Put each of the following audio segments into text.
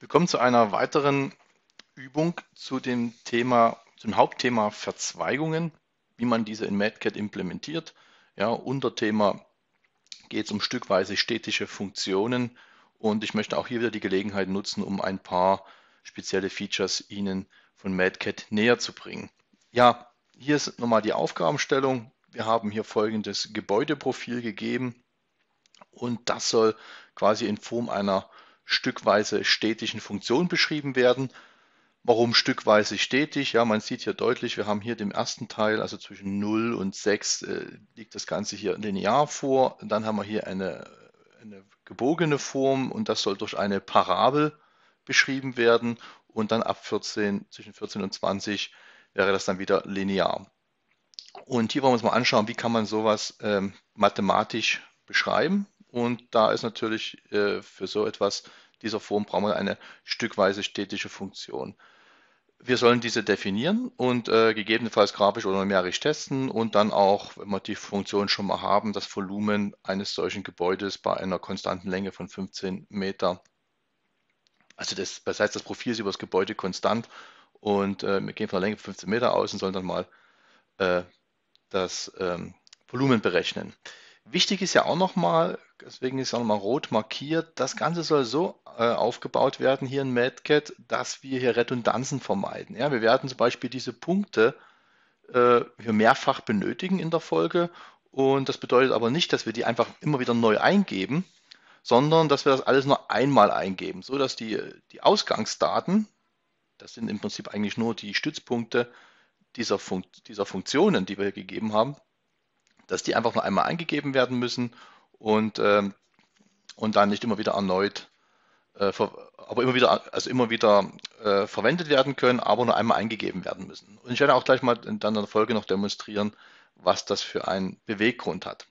Wir kommen zu einer weiteren Übung zu dem Thema, zum Hauptthema Verzweigungen, wie man diese in MATCAD implementiert. Ja, Unterthema geht es um stückweise städtische Funktionen und ich möchte auch hier wieder die Gelegenheit nutzen, um ein paar spezielle Features Ihnen von MATCAD näher zu bringen. Ja, hier ist nochmal die Aufgabenstellung. Wir haben hier folgendes Gebäudeprofil gegeben und das soll quasi in Form einer stückweise stetigen Funktionen beschrieben werden. Warum stückweise stetig? Ja, man sieht hier deutlich, wir haben hier den ersten Teil, also zwischen 0 und 6, äh, liegt das Ganze hier linear vor. Dann haben wir hier eine, eine gebogene Form und das soll durch eine Parabel beschrieben werden. Und dann ab 14, zwischen 14 und 20 wäre das dann wieder linear. Und hier wollen wir uns mal anschauen, wie kann man sowas ähm, mathematisch beschreiben und da ist natürlich äh, für so etwas dieser Form braucht man eine stückweise städtische Funktion. Wir sollen diese definieren und äh, gegebenenfalls grafisch oder numerisch testen und dann auch, wenn wir die Funktion schon mal haben, das Volumen eines solchen Gebäudes bei einer konstanten Länge von 15 Meter. Also das, das heißt, das Profil ist über das Gebäude konstant und äh, wir gehen von der Länge von 15 Meter aus und sollen dann mal äh, das ähm, Volumen berechnen. Wichtig ist ja auch nochmal, deswegen ist auch nochmal rot markiert, das Ganze soll so äh, aufgebaut werden hier in MedCat, dass wir hier Redundanzen vermeiden. Ja, wir werden zum Beispiel diese Punkte äh, hier mehrfach benötigen in der Folge und das bedeutet aber nicht, dass wir die einfach immer wieder neu eingeben, sondern dass wir das alles nur einmal eingeben, sodass die, die Ausgangsdaten, das sind im Prinzip eigentlich nur die Stützpunkte dieser, Funkt dieser Funktionen, die wir hier gegeben haben, dass die einfach nur einmal eingegeben werden müssen und, ähm, und dann nicht immer wieder erneut, äh, aber immer wieder, also immer wieder äh, verwendet werden können, aber nur einmal eingegeben werden müssen. Und ich werde auch gleich mal in der Folge noch demonstrieren, was das für einen Beweggrund hat.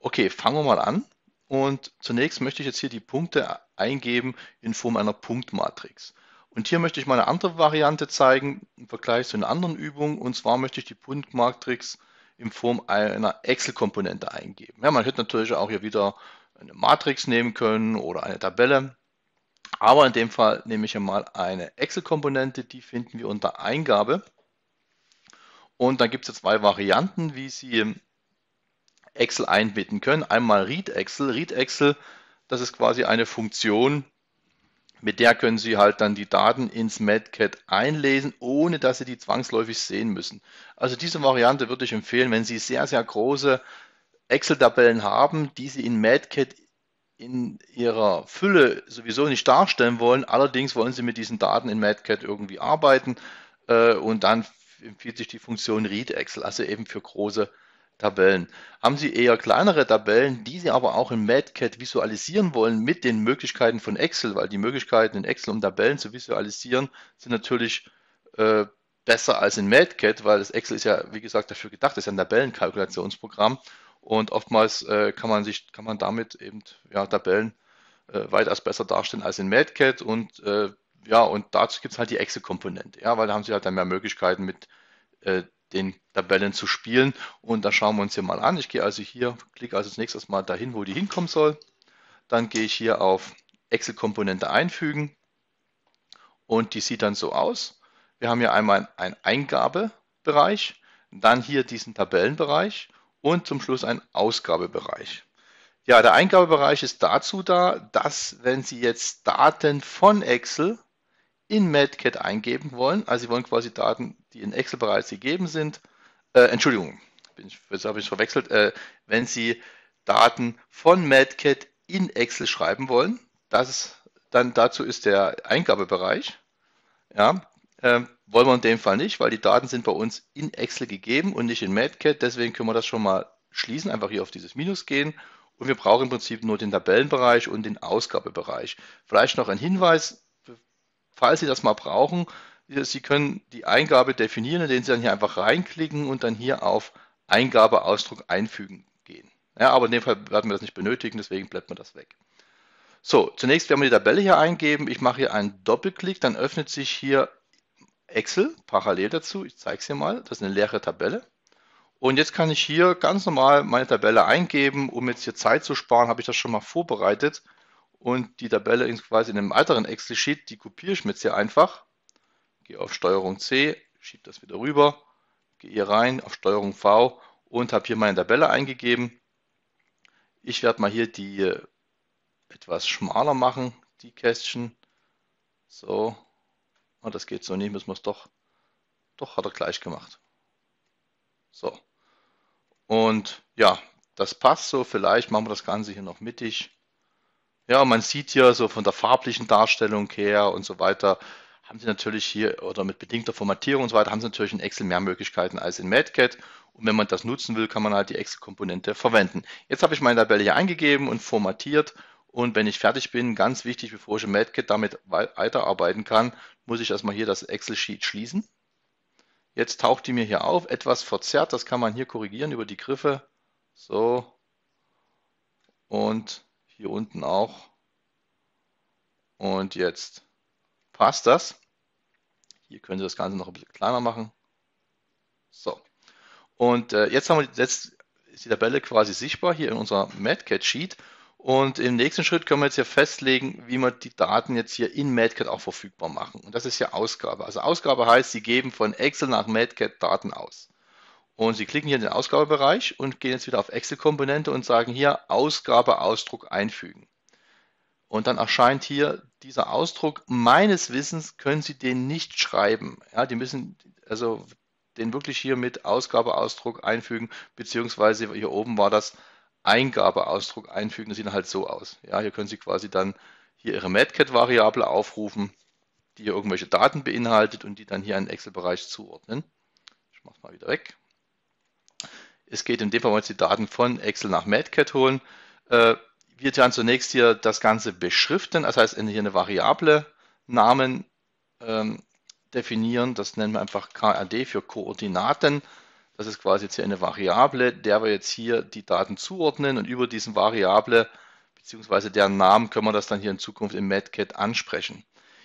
Okay, fangen wir mal an. Und zunächst möchte ich jetzt hier die Punkte eingeben in Form einer Punktmatrix. Und hier möchte ich mal eine andere Variante zeigen im Vergleich zu einer anderen Übung. Und zwar möchte ich die Punktmatrix in Form einer Excel-Komponente eingeben. Ja, man hätte natürlich auch hier wieder eine Matrix nehmen können oder eine Tabelle. Aber in dem Fall nehme ich ja mal eine Excel-Komponente, die finden wir unter Eingabe. Und dann gibt es zwei Varianten, wie Sie Excel einbinden können. Einmal Read Excel. Read Excel, das ist quasi eine Funktion, mit der können Sie halt dann die Daten ins MedCat einlesen, ohne dass Sie die zwangsläufig sehen müssen. Also diese Variante würde ich empfehlen, wenn Sie sehr, sehr große Excel-Tabellen haben, die Sie in MedCat in ihrer Fülle sowieso nicht darstellen wollen. Allerdings wollen Sie mit diesen Daten in MedCat irgendwie arbeiten äh, und dann empfiehlt sich die Funktion Read Excel, also eben für große Excel. Tabellen. Haben Sie eher kleinere Tabellen, die Sie aber auch in MadCat visualisieren wollen mit den Möglichkeiten von Excel, weil die Möglichkeiten in Excel, um Tabellen zu visualisieren, sind natürlich äh, besser als in MadCat, weil das Excel ist ja, wie gesagt, dafür gedacht, ist ja ein Tabellenkalkulationsprogramm und oftmals äh, kann man sich, kann man damit eben ja, Tabellen äh, weitaus besser darstellen als in MadCat und äh, ja, und dazu gibt es halt die Excel-Komponente, ja, weil da haben Sie halt dann mehr Möglichkeiten mit äh, den Tabellen zu spielen. Und da schauen wir uns hier mal an. Ich gehe also hier, klicke also als nächstes mal dahin, wo die hinkommen soll. Dann gehe ich hier auf Excel-Komponente einfügen. Und die sieht dann so aus. Wir haben hier einmal einen Eingabebereich, dann hier diesen Tabellenbereich und zum Schluss einen Ausgabebereich. Ja, der Eingabebereich ist dazu da, dass wenn Sie jetzt Daten von Excel in MadCat eingeben wollen, also Sie wollen quasi Daten die in Excel bereits gegeben sind, äh, Entschuldigung, ich, jetzt habe ich verwechselt, äh, wenn Sie Daten von MedCat in Excel schreiben wollen, das ist, dann dazu ist der Eingabebereich. Ja, äh, wollen wir in dem Fall nicht, weil die Daten sind bei uns in Excel gegeben und nicht in MedCat, Deswegen können wir das schon mal schließen, einfach hier auf dieses Minus gehen. Und wir brauchen im Prinzip nur den Tabellenbereich und den Ausgabebereich. Vielleicht noch ein Hinweis, falls Sie das mal brauchen, Sie können die Eingabe definieren, indem Sie dann hier einfach reinklicken und dann hier auf Eingabeausdruck einfügen gehen. Ja, aber in dem Fall werden wir das nicht benötigen, deswegen bleibt man das weg. So, zunächst werden wir die Tabelle hier eingeben. Ich mache hier einen Doppelklick, dann öffnet sich hier Excel parallel dazu. Ich zeige es hier mal. Das ist eine leere Tabelle. Und jetzt kann ich hier ganz normal meine Tabelle eingeben. Um jetzt hier Zeit zu sparen, habe ich das schon mal vorbereitet. Und die Tabelle ist quasi in einem weiteren Excel-Sheet, die kopiere ich mir jetzt hier einfach gehe auf Steuerung C, schiebe das wieder rüber, gehe hier rein auf Steuerung V und habe hier meine Tabelle eingegeben. Ich werde mal hier die äh, etwas schmaler machen, die Kästchen. So, und ah, das geht so nicht, müssen wir es doch, doch hat er gleich gemacht. So, und ja, das passt so, vielleicht machen wir das Ganze hier noch mittig. Ja, man sieht hier so von der farblichen Darstellung her und so weiter, haben Sie natürlich hier oder mit bedingter Formatierung und so weiter, haben Sie natürlich in Excel mehr Möglichkeiten als in MATCAD. Und wenn man das nutzen will, kann man halt die Excel-Komponente verwenden. Jetzt habe ich meine Tabelle hier eingegeben und formatiert. Und wenn ich fertig bin, ganz wichtig, bevor ich im MATCAD damit weiterarbeiten kann, muss ich erstmal hier das Excel-Sheet schließen. Jetzt taucht die mir hier auf, etwas verzerrt, das kann man hier korrigieren über die Griffe. So. Und hier unten auch. Und jetzt passt das. Hier können Sie das Ganze noch ein bisschen kleiner machen. So. Und äh, jetzt, haben wir, jetzt ist die Tabelle quasi sichtbar hier in unserer MadCat-Sheet. Und im nächsten Schritt können wir jetzt hier festlegen, wie wir die Daten jetzt hier in MadCat auch verfügbar machen. Und das ist ja Ausgabe. Also Ausgabe heißt, Sie geben von Excel nach MadCat Daten aus. Und Sie klicken hier in den Ausgabebereich und gehen jetzt wieder auf Excel-Komponente und sagen hier Ausgabe, Ausdruck einfügen. Und dann erscheint hier dieser Ausdruck, meines Wissens können Sie den nicht schreiben. Ja, die müssen also den wirklich hier mit Ausgabeausdruck einfügen, beziehungsweise hier oben war das Eingabeausdruck einfügen, das sieht dann halt so aus. Ja, hier können Sie quasi dann hier Ihre Medcat-Variable aufrufen, die hier irgendwelche Daten beinhaltet und die dann hier einen Excel-Bereich zuordnen. Ich mache es mal wieder weg. Es geht in dem Fall, wenn wir die Daten von Excel nach Medcat holen, äh, wir dann zunächst hier das Ganze beschriften, das heißt hier eine Variable Namen ähm, definieren. Das nennen wir einfach KRD für Koordinaten. Das ist quasi jetzt hier eine Variable, der wir jetzt hier die Daten zuordnen und über diesen Variable bzw. deren Namen können wir das dann hier in Zukunft im MedCat ansprechen.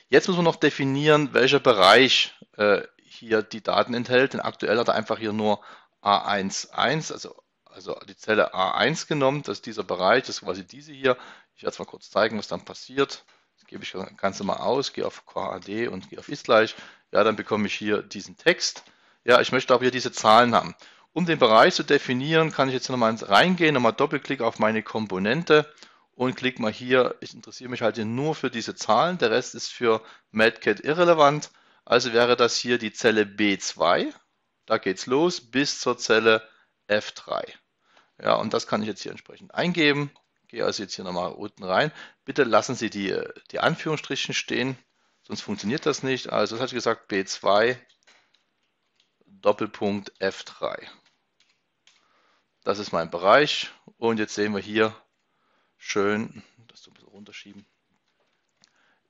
Jetzt müssen wir noch definieren, welcher Bereich äh, hier die Daten enthält, denn aktuell hat er einfach hier nur A11, also also die Zelle A1 genommen, das ist dieser Bereich, das ist quasi diese hier. Ich werde es mal kurz zeigen, was dann passiert. Das gebe ich das Ganze mal aus, gehe auf QAD und gehe auf ist gleich. Ja, dann bekomme ich hier diesen Text. Ja, ich möchte auch hier diese Zahlen haben. Um den Bereich zu definieren, kann ich jetzt nochmal reingehen, nochmal Doppelklick auf meine Komponente und klick mal hier, ich interessiere mich halt hier nur für diese Zahlen, der Rest ist für MadCat irrelevant. Also wäre das hier die Zelle B2, da geht's los, bis zur Zelle F3. Ja, und das kann ich jetzt hier entsprechend eingeben. Gehe also jetzt hier nochmal unten rein. Bitte lassen Sie die, die Anführungsstrichen stehen, sonst funktioniert das nicht. Also, das hatte ich gesagt, B2 Doppelpunkt F3. Das ist mein Bereich. Und jetzt sehen wir hier schön, das so ein bisschen runterschieben,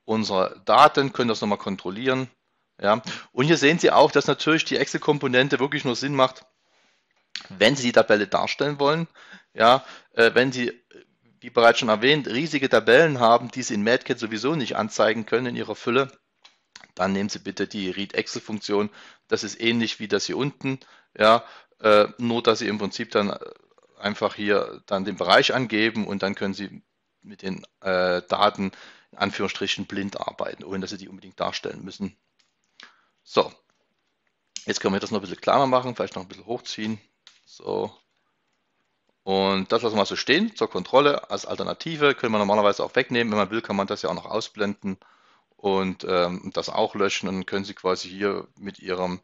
unsere Daten, können das nochmal kontrollieren. Ja. Und hier sehen Sie auch, dass natürlich die Excel-Komponente wirklich nur Sinn macht, wenn Sie die Tabelle darstellen wollen, ja, äh, wenn Sie, wie bereits schon erwähnt, riesige Tabellen haben, die Sie in MadCat sowieso nicht anzeigen können in ihrer Fülle, dann nehmen Sie bitte die Read-Excel-Funktion. Das ist ähnlich wie das hier unten, ja, äh, nur dass Sie im Prinzip dann äh, einfach hier dann den Bereich angeben und dann können Sie mit den äh, Daten in Anführungsstrichen blind arbeiten, ohne dass Sie die unbedingt darstellen müssen. So, jetzt können wir das noch ein bisschen kleiner machen, vielleicht noch ein bisschen hochziehen. So. Und das lassen wir so stehen zur Kontrolle als Alternative. Können wir normalerweise auch wegnehmen. Wenn man will, kann man das ja auch noch ausblenden und ähm, das auch löschen. Und können Sie quasi hier mit Ihrem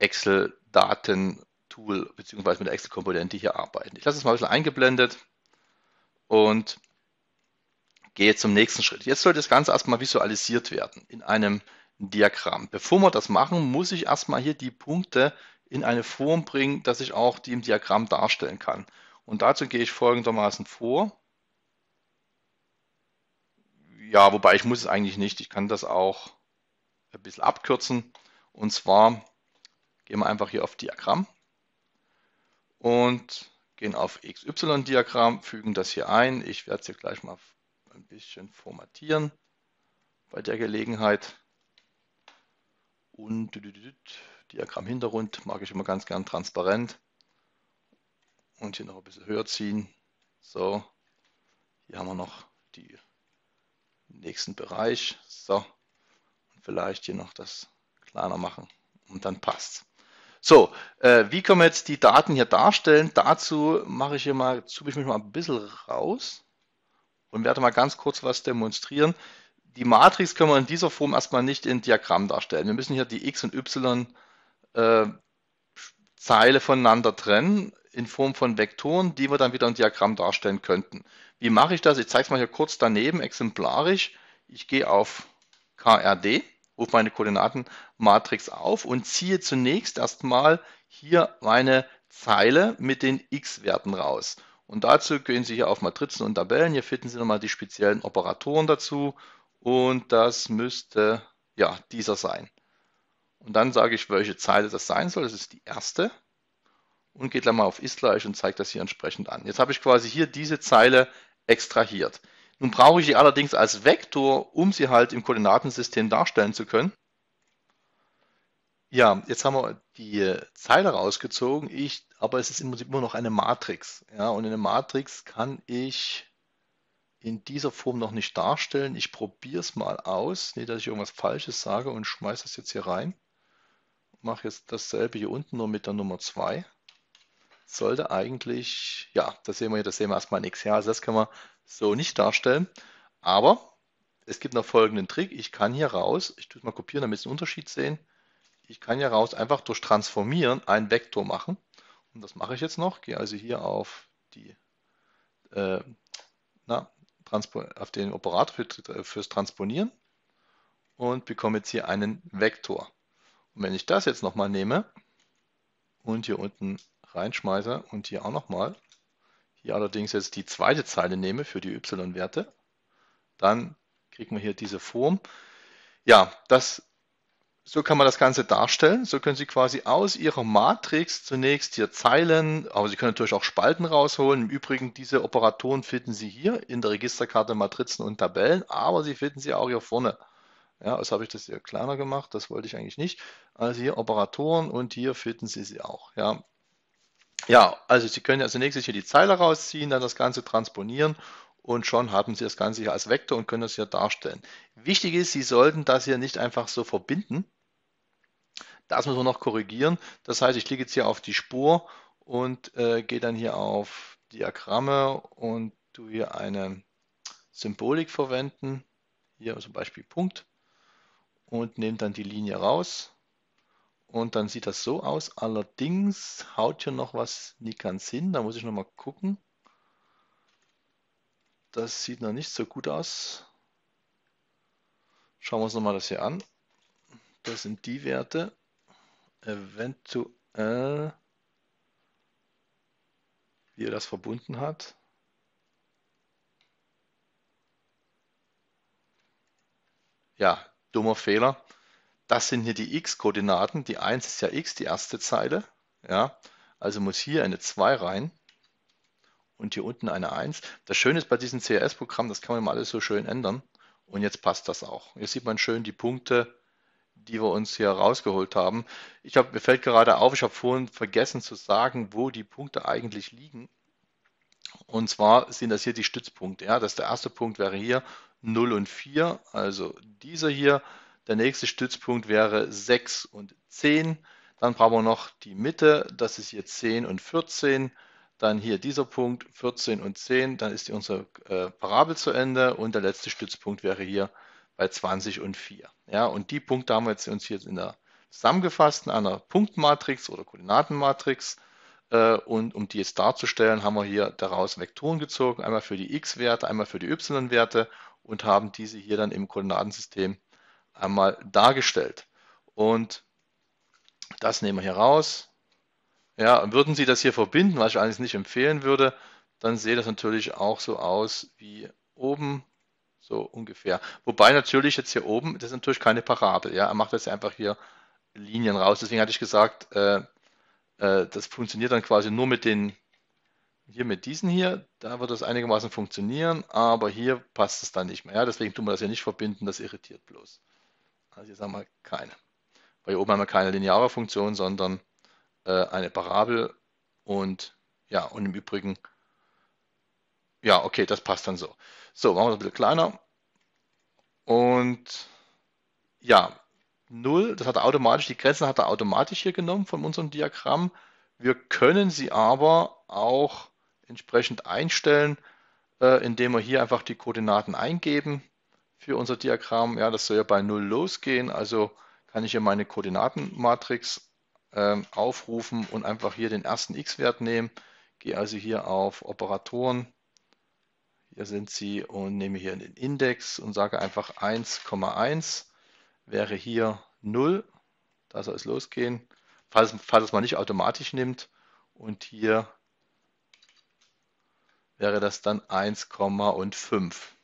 Excel-Daten-Tool bzw. mit der Excel-Komponente hier arbeiten. Ich lasse es mal ein bisschen eingeblendet und gehe zum nächsten Schritt. Jetzt soll das Ganze erstmal visualisiert werden in einem Diagramm. Bevor wir das machen, muss ich erstmal hier die Punkte in eine Form bringen, dass ich auch die im Diagramm darstellen kann. Und dazu gehe ich folgendermaßen vor. Ja, wobei ich muss es eigentlich nicht. Ich kann das auch ein bisschen abkürzen. Und zwar gehen wir einfach hier auf Diagramm und gehen auf XY-Diagramm, fügen das hier ein. Ich werde es hier gleich mal ein bisschen formatieren bei der Gelegenheit. Und Diagramm Hintergrund mag ich immer ganz gern transparent. Und hier noch ein bisschen höher ziehen. So, hier haben wir noch die nächsten Bereich. So, und vielleicht hier noch das kleiner machen und dann passt So, äh, wie können wir jetzt die Daten hier darstellen? Dazu mache ich hier mal, zube ich mich mal ein bisschen raus und werde mal ganz kurz was demonstrieren. Die Matrix können wir in dieser Form erstmal nicht in Diagramm darstellen. Wir müssen hier die X und Y äh, Zeile voneinander trennen in Form von Vektoren, die wir dann wieder ein Diagramm darstellen könnten. Wie mache ich das? Ich zeige es mal hier kurz daneben, exemplarisch. Ich gehe auf KRD, rufe meine Koordinatenmatrix auf und ziehe zunächst erstmal hier meine Zeile mit den x-Werten raus. Und dazu gehen Sie hier auf Matrizen und Tabellen. Hier finden Sie nochmal die speziellen Operatoren dazu. Und das müsste ja dieser sein. Und dann sage ich, welche Zeile das sein soll. Das ist die erste. Und gehe dann mal auf ist gleich und zeige das hier entsprechend an. Jetzt habe ich quasi hier diese Zeile extrahiert. Nun brauche ich sie allerdings als Vektor, um sie halt im Koordinatensystem darstellen zu können. Ja, jetzt haben wir die Zeile rausgezogen, ich, aber es ist im Prinzip immer noch eine Matrix. Ja, und eine Matrix kann ich in dieser Form noch nicht darstellen. Ich probiere es mal aus, nicht, dass ich irgendwas Falsches sage und schmeiße das jetzt hier rein mache jetzt dasselbe hier unten nur mit der Nummer 2. Sollte eigentlich, ja, das sehen wir hier, das sehen wir erstmal nichts. Ja, also das können wir so nicht darstellen. Aber es gibt noch folgenden Trick. Ich kann hier raus, ich tue es mal kopieren, damit Sie einen Unterschied sehen. Ich kann hier raus einfach durch Transformieren einen Vektor machen. Und das mache ich jetzt noch. Gehe also hier auf die, äh, na, auf den Operator für, äh, fürs Transponieren und bekomme jetzt hier einen Vektor. Und wenn ich das jetzt nochmal nehme und hier unten reinschmeiße und hier auch nochmal, hier allerdings jetzt die zweite Zeile nehme für die y-Werte, dann kriegen wir hier diese Form. Ja, das, so kann man das Ganze darstellen. So können Sie quasi aus Ihrer Matrix zunächst hier Zeilen, aber Sie können natürlich auch Spalten rausholen. Im Übrigen, diese Operatoren finden Sie hier in der Registerkarte Matrizen und Tabellen, aber Sie finden sie auch hier vorne ja, also habe ich das hier kleiner gemacht, das wollte ich eigentlich nicht. Also hier Operatoren und hier finden Sie sie auch. Ja, ja also Sie können als nächstes hier die Zeile rausziehen, dann das Ganze transponieren und schon haben Sie das Ganze hier als Vektor und können das hier darstellen. Wichtig ist, Sie sollten das hier nicht einfach so verbinden. Das müssen wir noch korrigieren. Das heißt, ich klicke jetzt hier auf die Spur und äh, gehe dann hier auf Diagramme und tue hier eine Symbolik verwenden. Hier zum Beispiel Punkt und nehme dann die Linie raus. Und dann sieht das so aus. Allerdings haut hier noch was nicht ganz hin. Da muss ich noch mal gucken. Das sieht noch nicht so gut aus. Schauen wir uns nochmal das hier an. Das sind die Werte. Eventuell, wie er das verbunden hat. Ja, dummer Fehler. Das sind hier die x-Koordinaten. Die 1 ist ja x, die erste Zeile. Ja, also muss hier eine 2 rein und hier unten eine 1. Das Schöne ist bei diesem CRS-Programm, das kann man mal alles so schön ändern. Und jetzt passt das auch. Jetzt sieht man schön die Punkte, die wir uns hier rausgeholt haben. Ich habe, mir fällt gerade auf, ich habe vorhin vergessen zu sagen, wo die Punkte eigentlich liegen. Und zwar sind das hier die Stützpunkte. Ja, das der erste Punkt wäre hier 0 und 4, also dieser hier. Der nächste Stützpunkt wäre 6 und 10. Dann brauchen wir noch die Mitte, das ist hier 10 und 14. Dann hier dieser Punkt 14 und 10, dann ist unsere äh, Parabel zu Ende und der letzte Stützpunkt wäre hier bei 20 und 4. Ja, und die Punkte haben wir uns jetzt in der zusammengefassten einer Punktmatrix oder Koordinatenmatrix. Äh, und um die jetzt darzustellen, haben wir hier daraus Vektoren gezogen, einmal für die x-Werte, einmal für die y-Werte und haben diese hier dann im Koordinatensystem einmal dargestellt. Und das nehmen wir hier raus. Ja, würden Sie das hier verbinden, was ich eigentlich nicht empfehlen würde, dann sehe das natürlich auch so aus wie oben, so ungefähr. Wobei natürlich jetzt hier oben, das ist natürlich keine Parabel, ja, er macht jetzt einfach hier Linien raus. Deswegen hatte ich gesagt, äh, äh, das funktioniert dann quasi nur mit den hier mit diesen hier, da wird das einigermaßen funktionieren, aber hier passt es dann nicht mehr. Ja, deswegen tun wir das ja nicht verbinden, das irritiert bloß. Also hier sagen wir keine. Weil hier oben haben wir keine lineare Funktion, sondern äh, eine Parabel und ja, und im Übrigen, ja, okay, das passt dann so. So, machen wir das ein bisschen kleiner. Und ja, 0, das hat er automatisch, die Grenzen hat er automatisch hier genommen von unserem Diagramm. Wir können sie aber auch entsprechend einstellen, äh, indem wir hier einfach die Koordinaten eingeben für unser Diagramm. Ja, das soll ja bei 0 losgehen, also kann ich hier meine Koordinatenmatrix äh, aufrufen und einfach hier den ersten x-Wert nehmen. Gehe also hier auf Operatoren, hier sind sie und nehme hier den Index und sage einfach 1,1 wäre hier 0, da soll es losgehen, falls, falls es mal nicht automatisch nimmt und hier wäre das dann 1, und 5.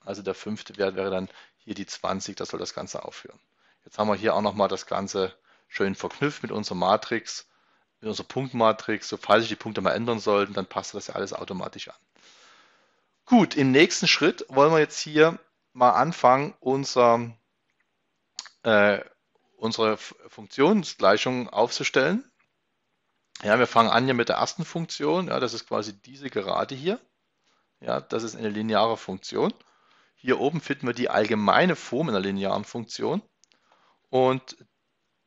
Also der fünfte Wert wäre dann hier die 20, das soll das Ganze aufführen. Jetzt haben wir hier auch nochmal das Ganze schön verknüpft mit unserer Matrix, mit unserer Punktmatrix. So, falls ich die Punkte mal ändern sollten, dann passt das ja alles automatisch an. Gut, im nächsten Schritt wollen wir jetzt hier mal anfangen, unser, äh, unsere Funktionsgleichung aufzustellen. Ja, wir fangen an hier mit der ersten Funktion. Ja, das ist quasi diese Gerade hier. Ja, das ist eine lineare Funktion. Hier oben finden wir die allgemeine Form einer linearen Funktion. Und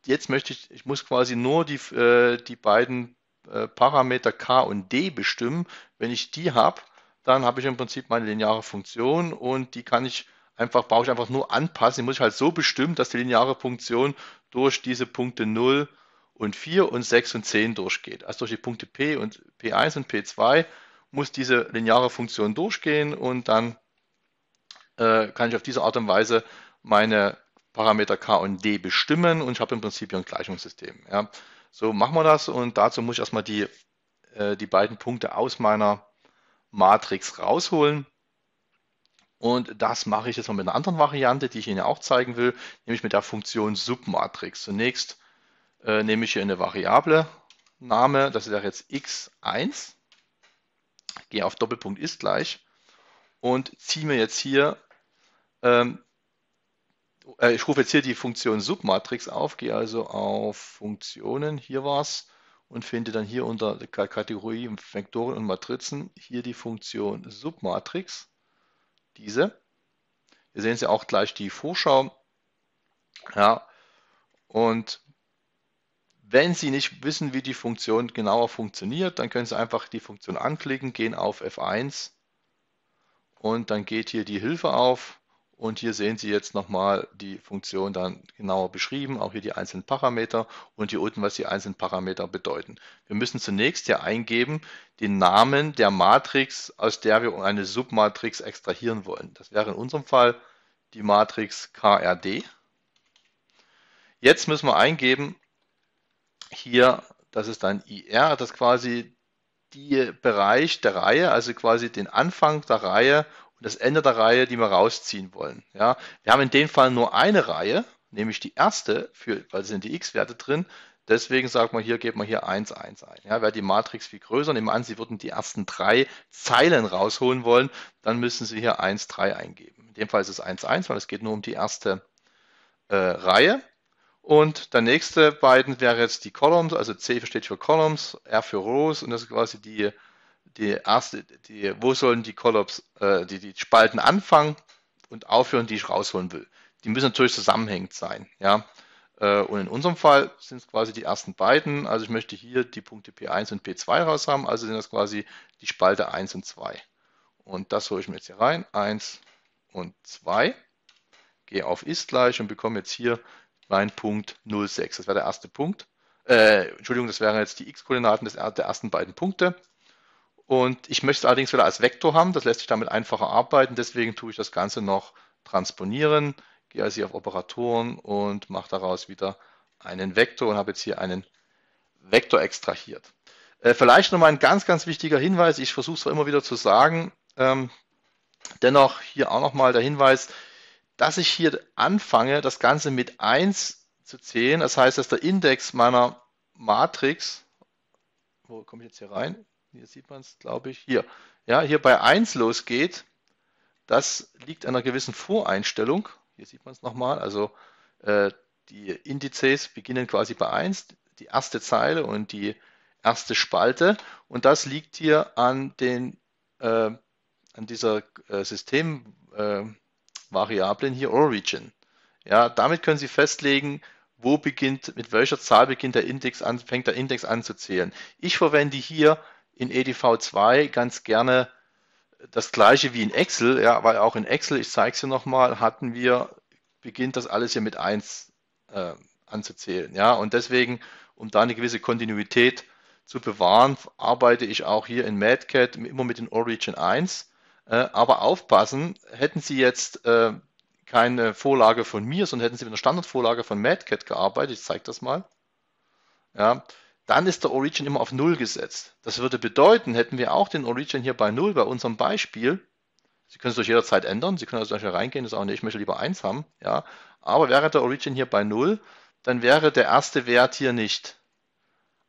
jetzt möchte ich, ich muss quasi nur die, äh, die beiden äh, Parameter k und d bestimmen. Wenn ich die habe, dann habe ich im Prinzip meine lineare Funktion und die kann ich einfach, brauche ich einfach nur anpassen. Die muss ich halt so bestimmen, dass die lineare Funktion durch diese Punkte 0, und 4 und 6 und 10 durchgeht. Also durch die Punkte P und P1 und P2 muss diese lineare Funktion durchgehen und dann äh, kann ich auf diese Art und Weise meine Parameter K und D bestimmen und ich habe im Prinzip hier ein Gleichungssystem. Ja. So machen wir das und dazu muss ich erstmal die, äh, die beiden Punkte aus meiner Matrix rausholen. Und das mache ich jetzt mal mit einer anderen Variante, die ich Ihnen auch zeigen will, nämlich mit der Funktion Submatrix. Zunächst äh, nehme ich hier eine Variable Name, das wäre jetzt x1, gehe auf Doppelpunkt ist gleich und ziehe mir jetzt hier, ähm, äh, ich rufe jetzt hier die Funktion Submatrix auf, gehe also auf Funktionen, hier war es, und finde dann hier unter der Kategorie Vektoren und Matrizen hier die Funktion Submatrix, diese. Hier sehen Sie auch gleich die Vorschau. Ja, und wenn Sie nicht wissen, wie die Funktion genauer funktioniert, dann können Sie einfach die Funktion anklicken, gehen auf F1 und dann geht hier die Hilfe auf und hier sehen Sie jetzt nochmal die Funktion dann genauer beschrieben, auch hier die einzelnen Parameter und hier unten, was die einzelnen Parameter bedeuten. Wir müssen zunächst hier eingeben den Namen der Matrix, aus der wir eine Submatrix extrahieren wollen. Das wäre in unserem Fall die Matrix KRD. Jetzt müssen wir eingeben, hier, das ist dann IR, das quasi die Bereich der Reihe, also quasi den Anfang der Reihe und das Ende der Reihe, die wir rausziehen wollen. Ja, wir haben in dem Fall nur eine Reihe, nämlich die erste, für, weil sind die x-Werte drin. Deswegen sagt man hier, geht man hier 1, 1 ein. Ja, wäre die Matrix viel größer, nehmen wir an, Sie würden die ersten drei Zeilen rausholen wollen, dann müssen Sie hier 1, 3 eingeben. In dem Fall ist es 1, 1, weil es geht nur um die erste äh, Reihe. Und der nächste beiden wäre jetzt die Columns, also C steht für Columns, R für Rows und das ist quasi die, die erste, die, wo sollen die Columns, äh, die, die Spalten anfangen und aufhören, die ich rausholen will. Die müssen natürlich zusammenhängend sein, ja. Äh, und in unserem Fall sind es quasi die ersten beiden, also ich möchte hier die Punkte P1 und P2 raus haben, also sind das quasi die Spalte 1 und 2. Und das hole ich mir jetzt hier rein, 1 und 2, gehe auf ist gleich und bekomme jetzt hier 9.06. Das wäre der erste Punkt. Äh, Entschuldigung, das wären jetzt die x-Koordinaten der ersten beiden Punkte. Und ich möchte es allerdings wieder als Vektor haben. Das lässt sich damit einfacher arbeiten. Deswegen tue ich das Ganze noch transponieren. Gehe also hier auf Operatoren und mache daraus wieder einen Vektor und habe jetzt hier einen Vektor extrahiert. Äh, vielleicht nochmal ein ganz, ganz wichtiger Hinweis. Ich versuche es immer wieder zu sagen. Ähm, dennoch hier auch nochmal der Hinweis, dass ich hier anfange, das Ganze mit 1 zu zählen. Das heißt, dass der Index meiner Matrix, wo komme ich jetzt hier rein? Hier sieht man es, glaube ich, hier. Ja, hier bei 1 losgeht. Das liegt an einer gewissen Voreinstellung. Hier sieht man es nochmal. Also äh, die Indizes beginnen quasi bei 1, die erste Zeile und die erste Spalte. Und das liegt hier an, den, äh, an dieser äh, System. Äh, Variablen hier Origin. Ja, damit können Sie festlegen, wo beginnt, mit welcher Zahl beginnt der Index an, fängt der Index an zu zählen. Ich verwende hier in EDV2 ganz gerne das gleiche wie in Excel, ja, weil auch in Excel, ich zeige es hier nochmal, hatten wir, beginnt das alles hier mit 1 äh, anzuzählen. Ja, und deswegen, um da eine gewisse Kontinuität zu bewahren, arbeite ich auch hier in MadCat immer mit den Origin 1 äh, aber aufpassen, hätten Sie jetzt äh, keine Vorlage von mir, sondern hätten Sie mit einer Standardvorlage von MadCat gearbeitet, ich zeige das mal, ja, dann ist der Origin immer auf 0 gesetzt. Das würde bedeuten, hätten wir auch den Origin hier bei 0 bei unserem Beispiel, Sie können es durch jederzeit ändern, Sie können also hier reingehen und sagen, nee, ich möchte lieber 1 haben, ja, aber wäre der Origin hier bei 0, dann wäre der erste Wert hier nicht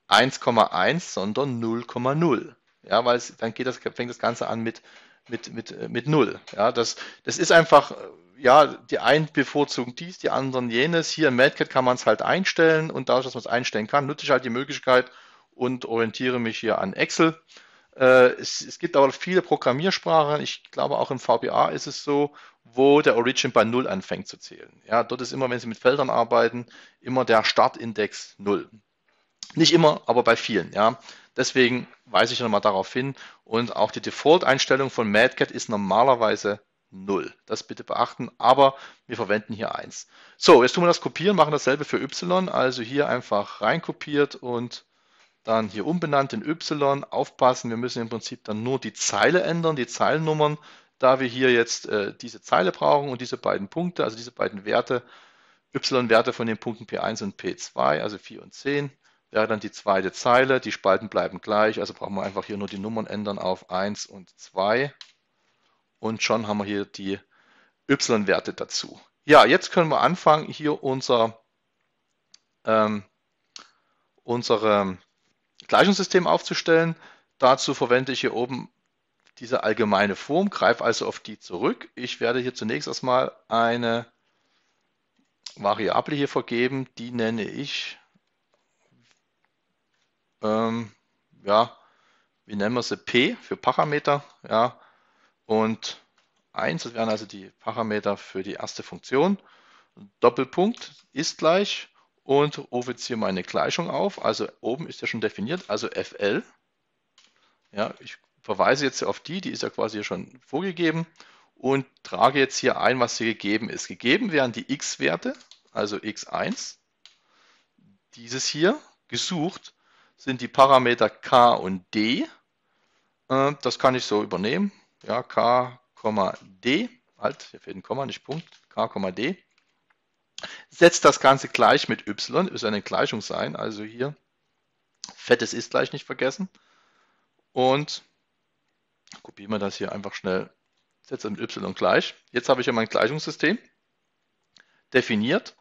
1,1, sondern 0,0. Ja, weil es, dann geht das, fängt das Ganze an mit mit, mit, äh, mit null. Ja, das, das ist einfach, äh, ja, die einen bevorzugen dies, die anderen jenes. Hier im Madcat kann man es halt einstellen und dadurch, dass man es einstellen kann, nutze ich halt die Möglichkeit und orientiere mich hier an Excel. Äh, es, es, gibt aber viele Programmiersprachen, ich glaube auch im VBA ist es so, wo der Origin bei 0 anfängt zu zählen. Ja, dort ist immer, wenn Sie mit Feldern arbeiten, immer der Startindex 0. Nicht immer, aber bei vielen, ja. Deswegen weise ich nochmal darauf hin. Und auch die Default-Einstellung von MadCat ist normalerweise 0. Das bitte beachten, aber wir verwenden hier 1. So, jetzt tun wir das Kopieren, machen dasselbe für Y. Also hier einfach reinkopiert und dann hier umbenannt in Y. Aufpassen, wir müssen im Prinzip dann nur die Zeile ändern, die Zeilennummern, da wir hier jetzt äh, diese Zeile brauchen und diese beiden Punkte, also diese beiden Werte, Y-Werte von den Punkten P1 und P2, also 4 und 10 wäre dann die zweite Zeile. Die Spalten bleiben gleich, also brauchen wir einfach hier nur die Nummern ändern auf 1 und 2. Und schon haben wir hier die y-Werte dazu. Ja, jetzt können wir anfangen, hier unser, ähm, unsere ähm, Gleichungssystem aufzustellen. Dazu verwende ich hier oben diese allgemeine Form, greife also auf die zurück. Ich werde hier zunächst erstmal eine Variable hier vergeben, die nenne ich ähm, ja, wie nennen wir sie, P für Parameter, ja, und 1, das wären also die Parameter für die erste Funktion. Doppelpunkt ist gleich und rufe jetzt hier meine Gleichung auf. Also oben ist ja schon definiert, also FL. Ja, ich verweise jetzt auf die, die ist ja quasi schon vorgegeben und trage jetzt hier ein, was hier gegeben ist. Gegeben wären die x-Werte, also x1, dieses hier, gesucht sind die Parameter k und d. Äh, das kann ich so übernehmen. Ja, k, d, halt, hier fehlt ein Komma, nicht Punkt, k, d. Setzt das Ganze gleich mit y, ist eine Gleichung sein, also hier fettes ist gleich nicht vergessen. Und kopieren wir das hier einfach schnell, setze mit y gleich. Jetzt habe ich ja mein Gleichungssystem definiert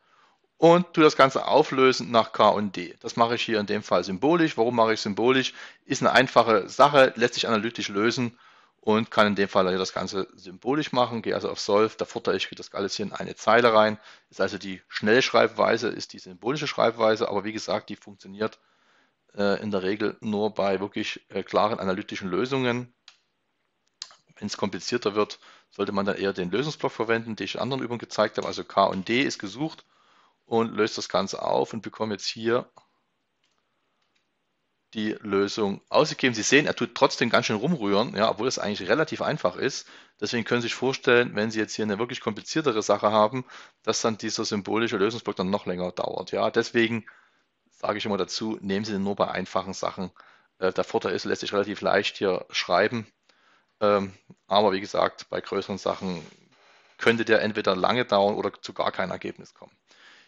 und tue das Ganze auflösen nach K und D. Das mache ich hier in dem Fall symbolisch. Warum mache ich symbolisch? Ist eine einfache Sache, lässt sich analytisch lösen und kann in dem Fall das Ganze symbolisch machen. Gehe also auf Solve, da futter ich das alles hier in eine Zeile rein. Ist also die schnelle Schreibweise, ist die symbolische Schreibweise, aber wie gesagt, die funktioniert äh, in der Regel nur bei wirklich äh, klaren analytischen Lösungen. Wenn es komplizierter wird, sollte man dann eher den Lösungsblock verwenden, den ich in anderen Übungen gezeigt habe. Also K und D ist gesucht und löse das Ganze auf und bekomme jetzt hier die Lösung ausgegeben. Sie sehen, er tut trotzdem ganz schön rumrühren, ja, obwohl es eigentlich relativ einfach ist. Deswegen können Sie sich vorstellen, wenn Sie jetzt hier eine wirklich kompliziertere Sache haben, dass dann dieser symbolische Lösungsblock dann noch länger dauert. Ja, deswegen sage ich immer dazu, nehmen Sie den nur bei einfachen Sachen. Äh, der Vorteil ist, lässt sich relativ leicht hier schreiben. Ähm, aber wie gesagt, bei größeren Sachen könnte der entweder lange dauern oder zu gar kein Ergebnis kommen.